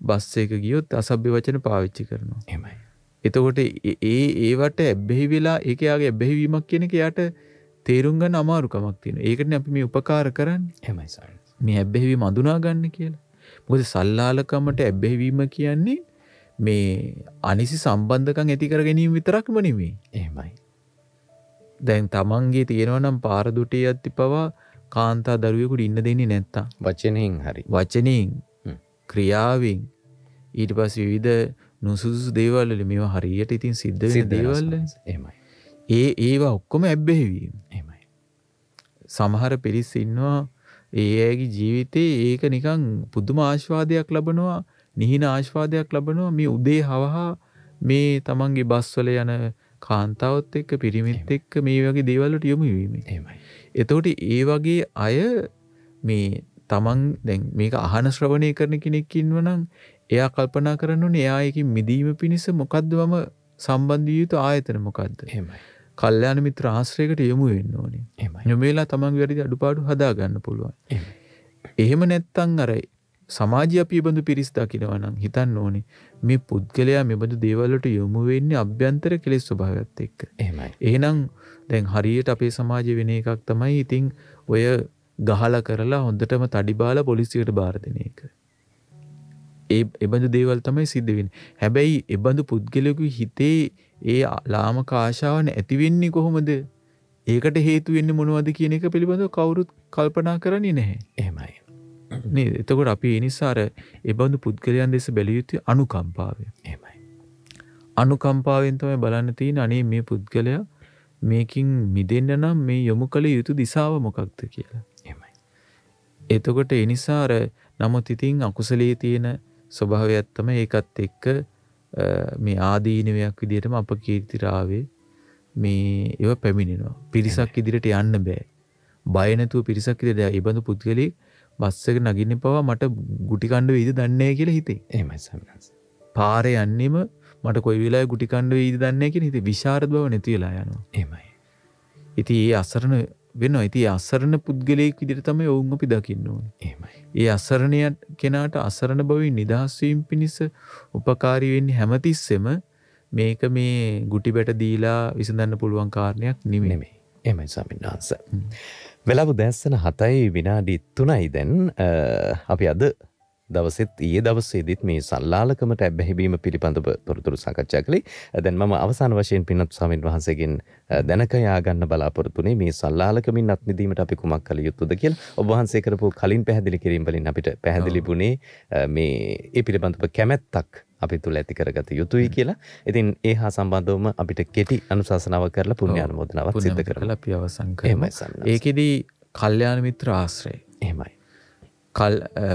බස්සේක ගියොත් අසභ්‍ය වචන පාවිච්චි කරනවා. එහෙමයි. එතකොට ඒ ඒවට ඇබ්බෙහි වෙලා ඒකයාගේ ඇබ්බෙහිවීමක් කියන එක යාට තේරුම් ගන්න අමාරුකමක් තියෙනවා. ඒකටනේ අපි මේ උපකාර කරන්නේ. එහෙමයි සර්. මේ ඇබ්බෙහිවීම අඳුනා ගන්න කියලා. මොකද සල්ලාලකමට ඇබ්බෙහිවීම කියන්නේ මේ අනිසි සම්බන්ධකම් ඇති කර ගැනීම විතරක්ම නෙමෙයි. එහෙමයි. දැන් තමන්ගේ තියෙනවා නම් පාර දුටියත් පවා කාන්තා දරුවෙකුට ඉන්න දෙන්නේ නැත්තම්. වචනෙන් හරි. වචනෙන් ක්‍රියාවෙන් ඊට පස් විවිධ නුසුදුසු දේවල්ල මෙම හරියට ඉතින් සිද්ධ දේවල්ල එමයි ඒ ඒවා ඔක්කොම ඇබ්බෙහිවීම එමයි සමහර පිරිස් ඉන්නවා ඒ ඇගේ ජීවිතයේ ඒක නිකං පුදුම ආශ්වාදයක් ලබනවා නිහින ආශ්වාදයක් ලබනවා මේ උදේ හවහා මේ තමන්ගේ බස්වල යන කාන්තාවත් එක්ක පිරිමිත් එක්ක මේ වගේ දේවල්ලට යොමු වීම එමයි එතෝට ඒ වගේ අය මේ තමන් දැන් මේක අහන ශ්‍රවණය කරන කෙනෙක් ඉන්නවනම් එයා කල්පනා කරන්න ඕනේ එයා එකකින් මිදීම පිණිස මොකද්ද මම සම්බන්ධ විය යුතු ආයතන මොකද්ද? එහෙමයි. කල්යාණ මිත්‍ර ආශ්‍රයකට යොමු වෙන්න ඕනේ. එහෙමයි. යොමු වෙලා තමන්ගේ වැඩි අඩුපාඩු හදා ගන්න පුළුවන්. එහෙම නැත්තම් අර සමාජය අපි බඳු පිරිස් දකිනවා නම් හිතන්න ඕනේ මේ පුද්ගලයා මෙබඳු දේවල් වලට යොමු වෙන්නේ අභ්‍යන්තර කෙලෙස් ස්වභාවයත් එක්ක. එහෙමයි. එහෙනම් දැන් හරියට අපේ සමාජය වෙන එකක් තමයි. ඉතින් ඔය ගහල කරලා හොඳටම තඩිබාල පොලිසියට භාරධනය එක. ඒ එබඳු දේවල් තමයි සිද්ධවෙන් හැබැයි එබඳු පුද්ගලයකු හිතේ ඒ ලාමක ආශාවන ඇතිවෙන්නේ කොහොමද ඒකට හේතුවෙන්න මොනවද කියන එක පිළිබඳ කවුරුත් කල්පනා කරන්නේ නැහැ එහමයි. නේ එතකොට අපි එනිසාර එබඳු පුද්ගලයන් දෙෙස බැලියයුතු අනුකම්පාවේ එමයි. අනුකම්පාවෙන් තමයි බලන්න තියෙන අනේ මේ පුද්ගලයා මේකින් මිදන්න නම් මේ යොමු කළ යුතු දිසාව මොකක්ද කියලා. එතකොට එනිසාර නමුත් ඉතින් අකුසලේ තියෙන ස්වභාවයක් තමයි ඒකත් එක්ක මේ ආදීනවයක් විදිහටම අප කීර්තිරාවේ මේ ඒව පැමිණෙනවා. පිරිසක් ඉදිරියට යන්න බෑ. බය නැතුව පිරිසක් ඉදිරියට ඒ බඳු පුද්ගලෙක් බස් එක නගින්න පවා මට ගුටි කන්න වේද දන්නේ නැහැ කියලා හිතේ. එහෙමයි සම්මස්. පාරේ යන්නෙම මට කොයි වෙලාවෙ ගුටි කන්න වේද දන්නේ නැහැ කියලා හිතේ. විශාරද බව නැති වෙලා යනවා. එහෙමයි. ඉතින් ඒ අසරණ වෙන ඉති අසරණ පුද්ගලයෙක් විදිර තම ඔවුන් අපි දකින්න ඕන ඒ අසරණය කෙනාට අසරණ බවයි නිදහස්වීම් පිණිස උපකාරීවෙන්න හැමතිස්සෙම මේක මේ ගුටි බැට දීලා විසඳන්න පුළුවන් කාරණයක් නිමනෙමේ එමයි සමින්හන්ස. වෙලාබු දැස්සන හතයි විනාඩි තුනයි දැන් අපි අද දවසෙත් ඒ දවස්සේදත් මේ සල්ලාලකමට ඇබැහිබීම පිළිබඳව තොරතුරු සාකච්ඡා කළේ දැන් මම අවසාන වශයෙන් පිනත් සමන් වහන්සගෙන් දැනකයාගන්න බලාපොරතුනේ මේ සල්ලාලකමින් අත්නිදීමට අපි කුමක් කළ යුත්තුද කියල් ඔබහන්සේ කරපු කලින් පැහැදිලි කිරීම්බලින් අපිට පැහැදිලිබුණේ මේ ඒ පිළිබඳව කැමැත්තක් අපි තුළ ඇති කරගත යුතුයි කියලා ඉතින් ඒ හා සම්බන්ධවම අපිට කෙටි අනුශාසනාව කරලා පුුණ්‍යාන මෝදනාවත් සිද්ධ කරලා පියවසන් ඒකෙදී කල්්‍යාන මිත්‍ර ආශ්‍රය කල්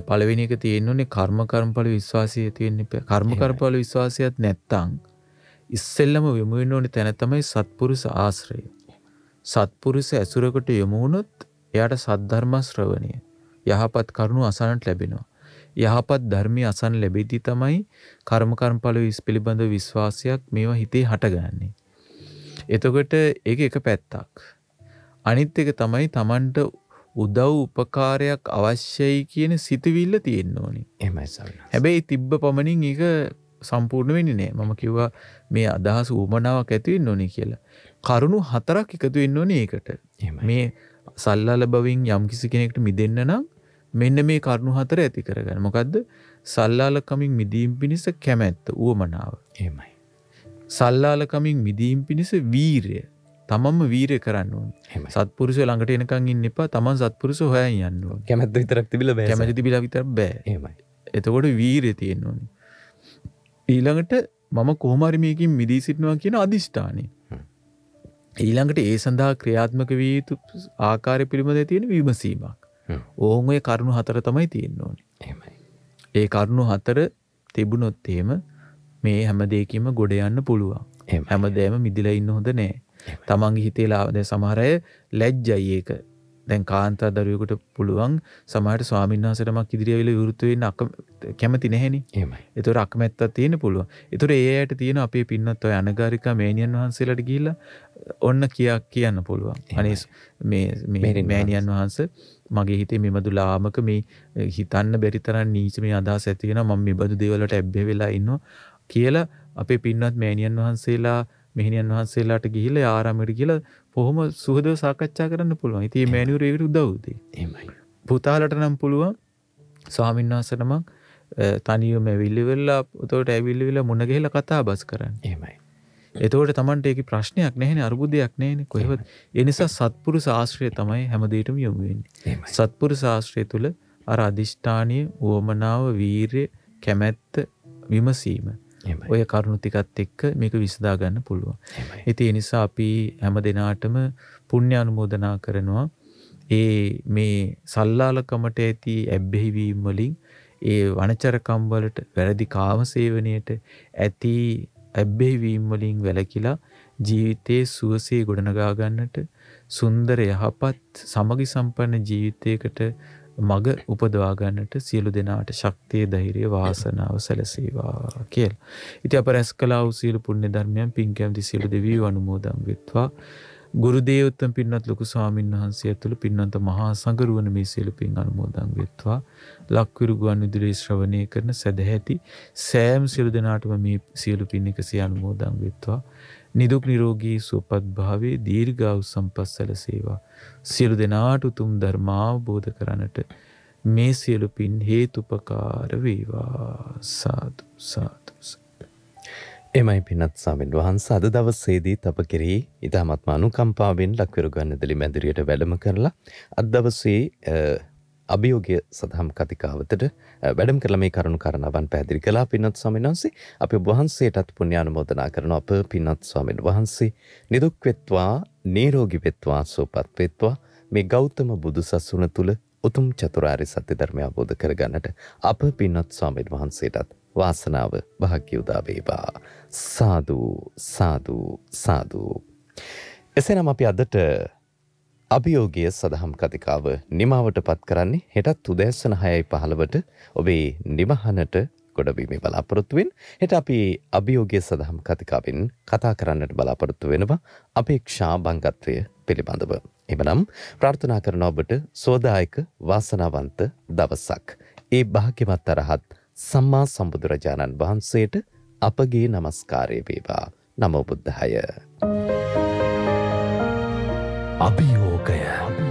පළවෙනික තියෙන්න්නේ කර්ම කරම්පල විශ්වාසය තියෙන්නේ කර්ම කරපල විශ්වාසයත් නැත්තං. ඉස්සෙල්ලම විමුවෙන් ඕනි තැන තමයි සත්පුරුස ආශ්‍රය. සත්පුරුස ඇසුරකට යොමුවුණොත් එයට සද්ධර්ම ශ්‍රවණය යහපත් කරුණු අසනට ලැබෙනවා. යහපත් ධර්මය අසන් ලැබෙදී තමයි කර්මකරම්ඵල විස් පිළිබඳ විශ්වාසයක් මේවා හිතේ හටගන්නේ. එතකොට ඒක එක පැත්තක්. අනිත් එක තමයි Tamanට උදව් උපකාරයක් අවශ්‍යයි කියන සිතුවිල්ල තියෙන්න ඕනි එමයි හැබැයි තිබ්බ පමණින් එක සම්පූර්ණ වෙනි නෑ මම කිව්වා මේ අදහස උමනාවක් ඇතිවෙන්න ඕනි කියලා. කරුණු හතරක් එකතු වෙන්න ඕනේ ඒකට. මේ සල්ලල බවින් යම් කිසි කෙනෙක්ට මිදෙන්න නම් මෙන්න මේ කරුණු හතර ඇති කරගන්න. මොකද්ද? සල්ලාලකමින් මිදීම් පිණිස කැමැත්ත, උවමනාව. එහෙමයි. සල්ලාලකමින් මිදීම් පිණිස වීරය. තමම වීරය කරන්න ඕන සත්පුරුස ළඟට එනකං ඉන්න එපා තමන් සත්පුරුස හොය යන්න කැමැත් විතරක් තිබිල බෑ කැමැති බිල විතර බෑ ඒමයි එතකොට වීරය තියෙන්න ඕනි ඊළඟට මම කොහමරිමයකින් මිදී සිටනවා කියන අධිෂ්ඨානය ඊළඟට ඒ සඳහා ක්‍රියාත්මක වී යුතු ආකාරය පිළිබඳ තියෙන විමසීමක් ඔහුන් ඔය කරුණු හතර තමයි තියෙන්න ඕනේ ඒ කරුණු හතර තිබුණොත් එහෙම මේ හැම දෙකීම ගොඩ යන්න පුළුවන් හැමදෑම මිදිලා ඉන්න හොඳ නෑ තමන්ගේ හිතේලාද සමහරය ලැජ්ජයි ඒක දැන් කාන්තා දරුවෙකුට පුළුවන් සමහරට ස්වාමීන් වහන්සේටමක් ඉදිරිය වෙලා විරුද්ධ වෙන්න අක කැමති නැහෙනි. එහෙමයි. ඒතොර අකමැත්තක් තියෙන පුළුවන්. ඒතොර ඒ ඇයට තියෙන අපේ පින්නත් ඔය අනගාരികා මේනියන් වහන්සේලාට ගිහිල්ලා ඔන්න කියක් කියන්න පුළුවන්. අනේ මේ මේ මෑණියන් වහන්සේ මගේ හිතේ මෙබඳු ලාමක මේ හිතන්න බැරි තරම් නීච මේ අදහස ඇති වෙනවා. මම මෙබඳු දේවල් වලට ඇබ්බැහි වෙලා ඉන්නවා කියලා අපේ පින්නත් මෑණියන් වහන්සේලා මෙහිණියන් වහන්සේලාට ගිහිල ආරමට කියල පොහොම සුහද සාකච්ඡා කරන්න පුළුවන් ඉති මැනිවරේවිරු දවද පුතාලට නම් පුළුවන් ස්වාමීන් වහසනමක් තනියම විල්ලිවෙල්ලා තොට ඇවිල්ලිවෙල මුණගෙහිල කතා බස් කරන්න ඒමයි එතවට තමන්ට ඒක ප්‍රශ්නයක් නැහෙන අර්බුදයක් නෑන කොහෙවත් එනිසා සත්පුරු ශාස්ත්‍රය තමයි හැමදේටම යොමුවෙන්නේ සත්පුරු ශාස්ත්‍රය තුළ අර අධිෂ්ඨානය ඕමනාව වීර්ය කැමැත්ත විමසීම ඔය කරුණුතිකත් එක්ක මේක විසදාගන්න පුළුවන්. ඉති එනිසා අපි හැම දෙනාටම පුුණ්‍ය අනුමෝදනා කරනවා ඒ මේ සල්ලාලකමට ඇති ඇබ්බෙහිවීම්වලින් ඒ වනචරකම්වලට වැරදි කාමසේවනයට ඇති ඇබ්බෙහිවීම්වලින් වැලකිලා ජීවිතයේ සුවසේ ගොඩනගාගන්නට සුන්දර යහපත් සමගි සම්පන්න ජීවිතයකට මග උපදවාගන්නට සියලු දෙනාට ශක්තිය දෛරය වාසනාව සැලසේවා කියල්. ඉති අප රැස් කලාව සීල පුුණ්‍ය ධර්මයන් පින්කැම්ති සිලු දෙවී අනුමෝදම් විත්වා. ගුරුදේවත්තම් පින්නත් ලොකු ස්වාමීන් වහන්සේ ඇතුළු පින්නන්ත මහා සංගරුවන මේ සියලු පින් අනුමෝදන් වෙත්වා ලක්විරු ගුවන් විදුලි ශ්‍රවණය කරන සැදැහැති සෑම් සියලු දෙනාටම මේ සියලු පින් එකසේ අනුමෝදන් වෙත්වා නිදුක් නිරෝගී සුවපත් භාවේ දීර්ඝායුෂ සම්පස්සල සේවා සියලු දෙනාට උතුම් ධර්මාවබෝධ කරන්නට මේ සියලු පින් හේතුපකාර වේවා සාදු සාදු එමයි පිනත් සාමෙන් වහන්ස අද දවසේදී තප කෙරෙහි ඉතාමත්ම අනුකම්පාවෙන් ලක්විරුගන්න දෙලි මැදිරියට වැඩම කරලා අද දවසේ අභියෝගය සඳහම් කතිකාවතට වැඩම් කරල මේ කරුණු කරණාවන් පැදිරි කලා පින්නත් සමිනන්සේ අපි වහන්සේටත් පුුණ්‍යානුමෝදනා කරන අප පින්නත් ස්වාමෙන් වහන්සේ නිදුක්වෙත්වා නේරෝගි වෙත්වා සෝපත්වෙත්වා මේ ගෞතම බුදු සස්සුන තුළ උතුම් චතුරාරි සත්‍ය ධර්මය අවබෝධ කරගන්නට අප පින්නත් ස්වාමීන් වහන්සේටත් වාසනාව භාග්‍යවදා වේවා සාදු සාදු සාදු එසේනම් අපි අදට අභියෝගය සදහම් කතිකාව නිමාවට පත් කරන්නේ හෙටත් උදැස්සන හයයි පහළවට ඔබේ නිමහනට ගොඩබීමේ බලාපොරොත්තුවෙන් හෙට අපි අභියෝගය සදහම් කතිකාවෙන් කතා කරන්නට බලාපොරොත්තු වෙනවා අපේක්ෂා බංගත්වය පිළිබඳව. එමනම් ප්‍රාර්ථනා කරන ඔබට සෝදායක වාසනාවන්ත දවසක්. ඒ භාග්‍යවත් තරහත් සම්මා සම්බුදුරජාණන් වහන්සේට අපගේ නමස්කාරය වේවා. නමෝ බුද්ධාය. Thank you. अभी हो गया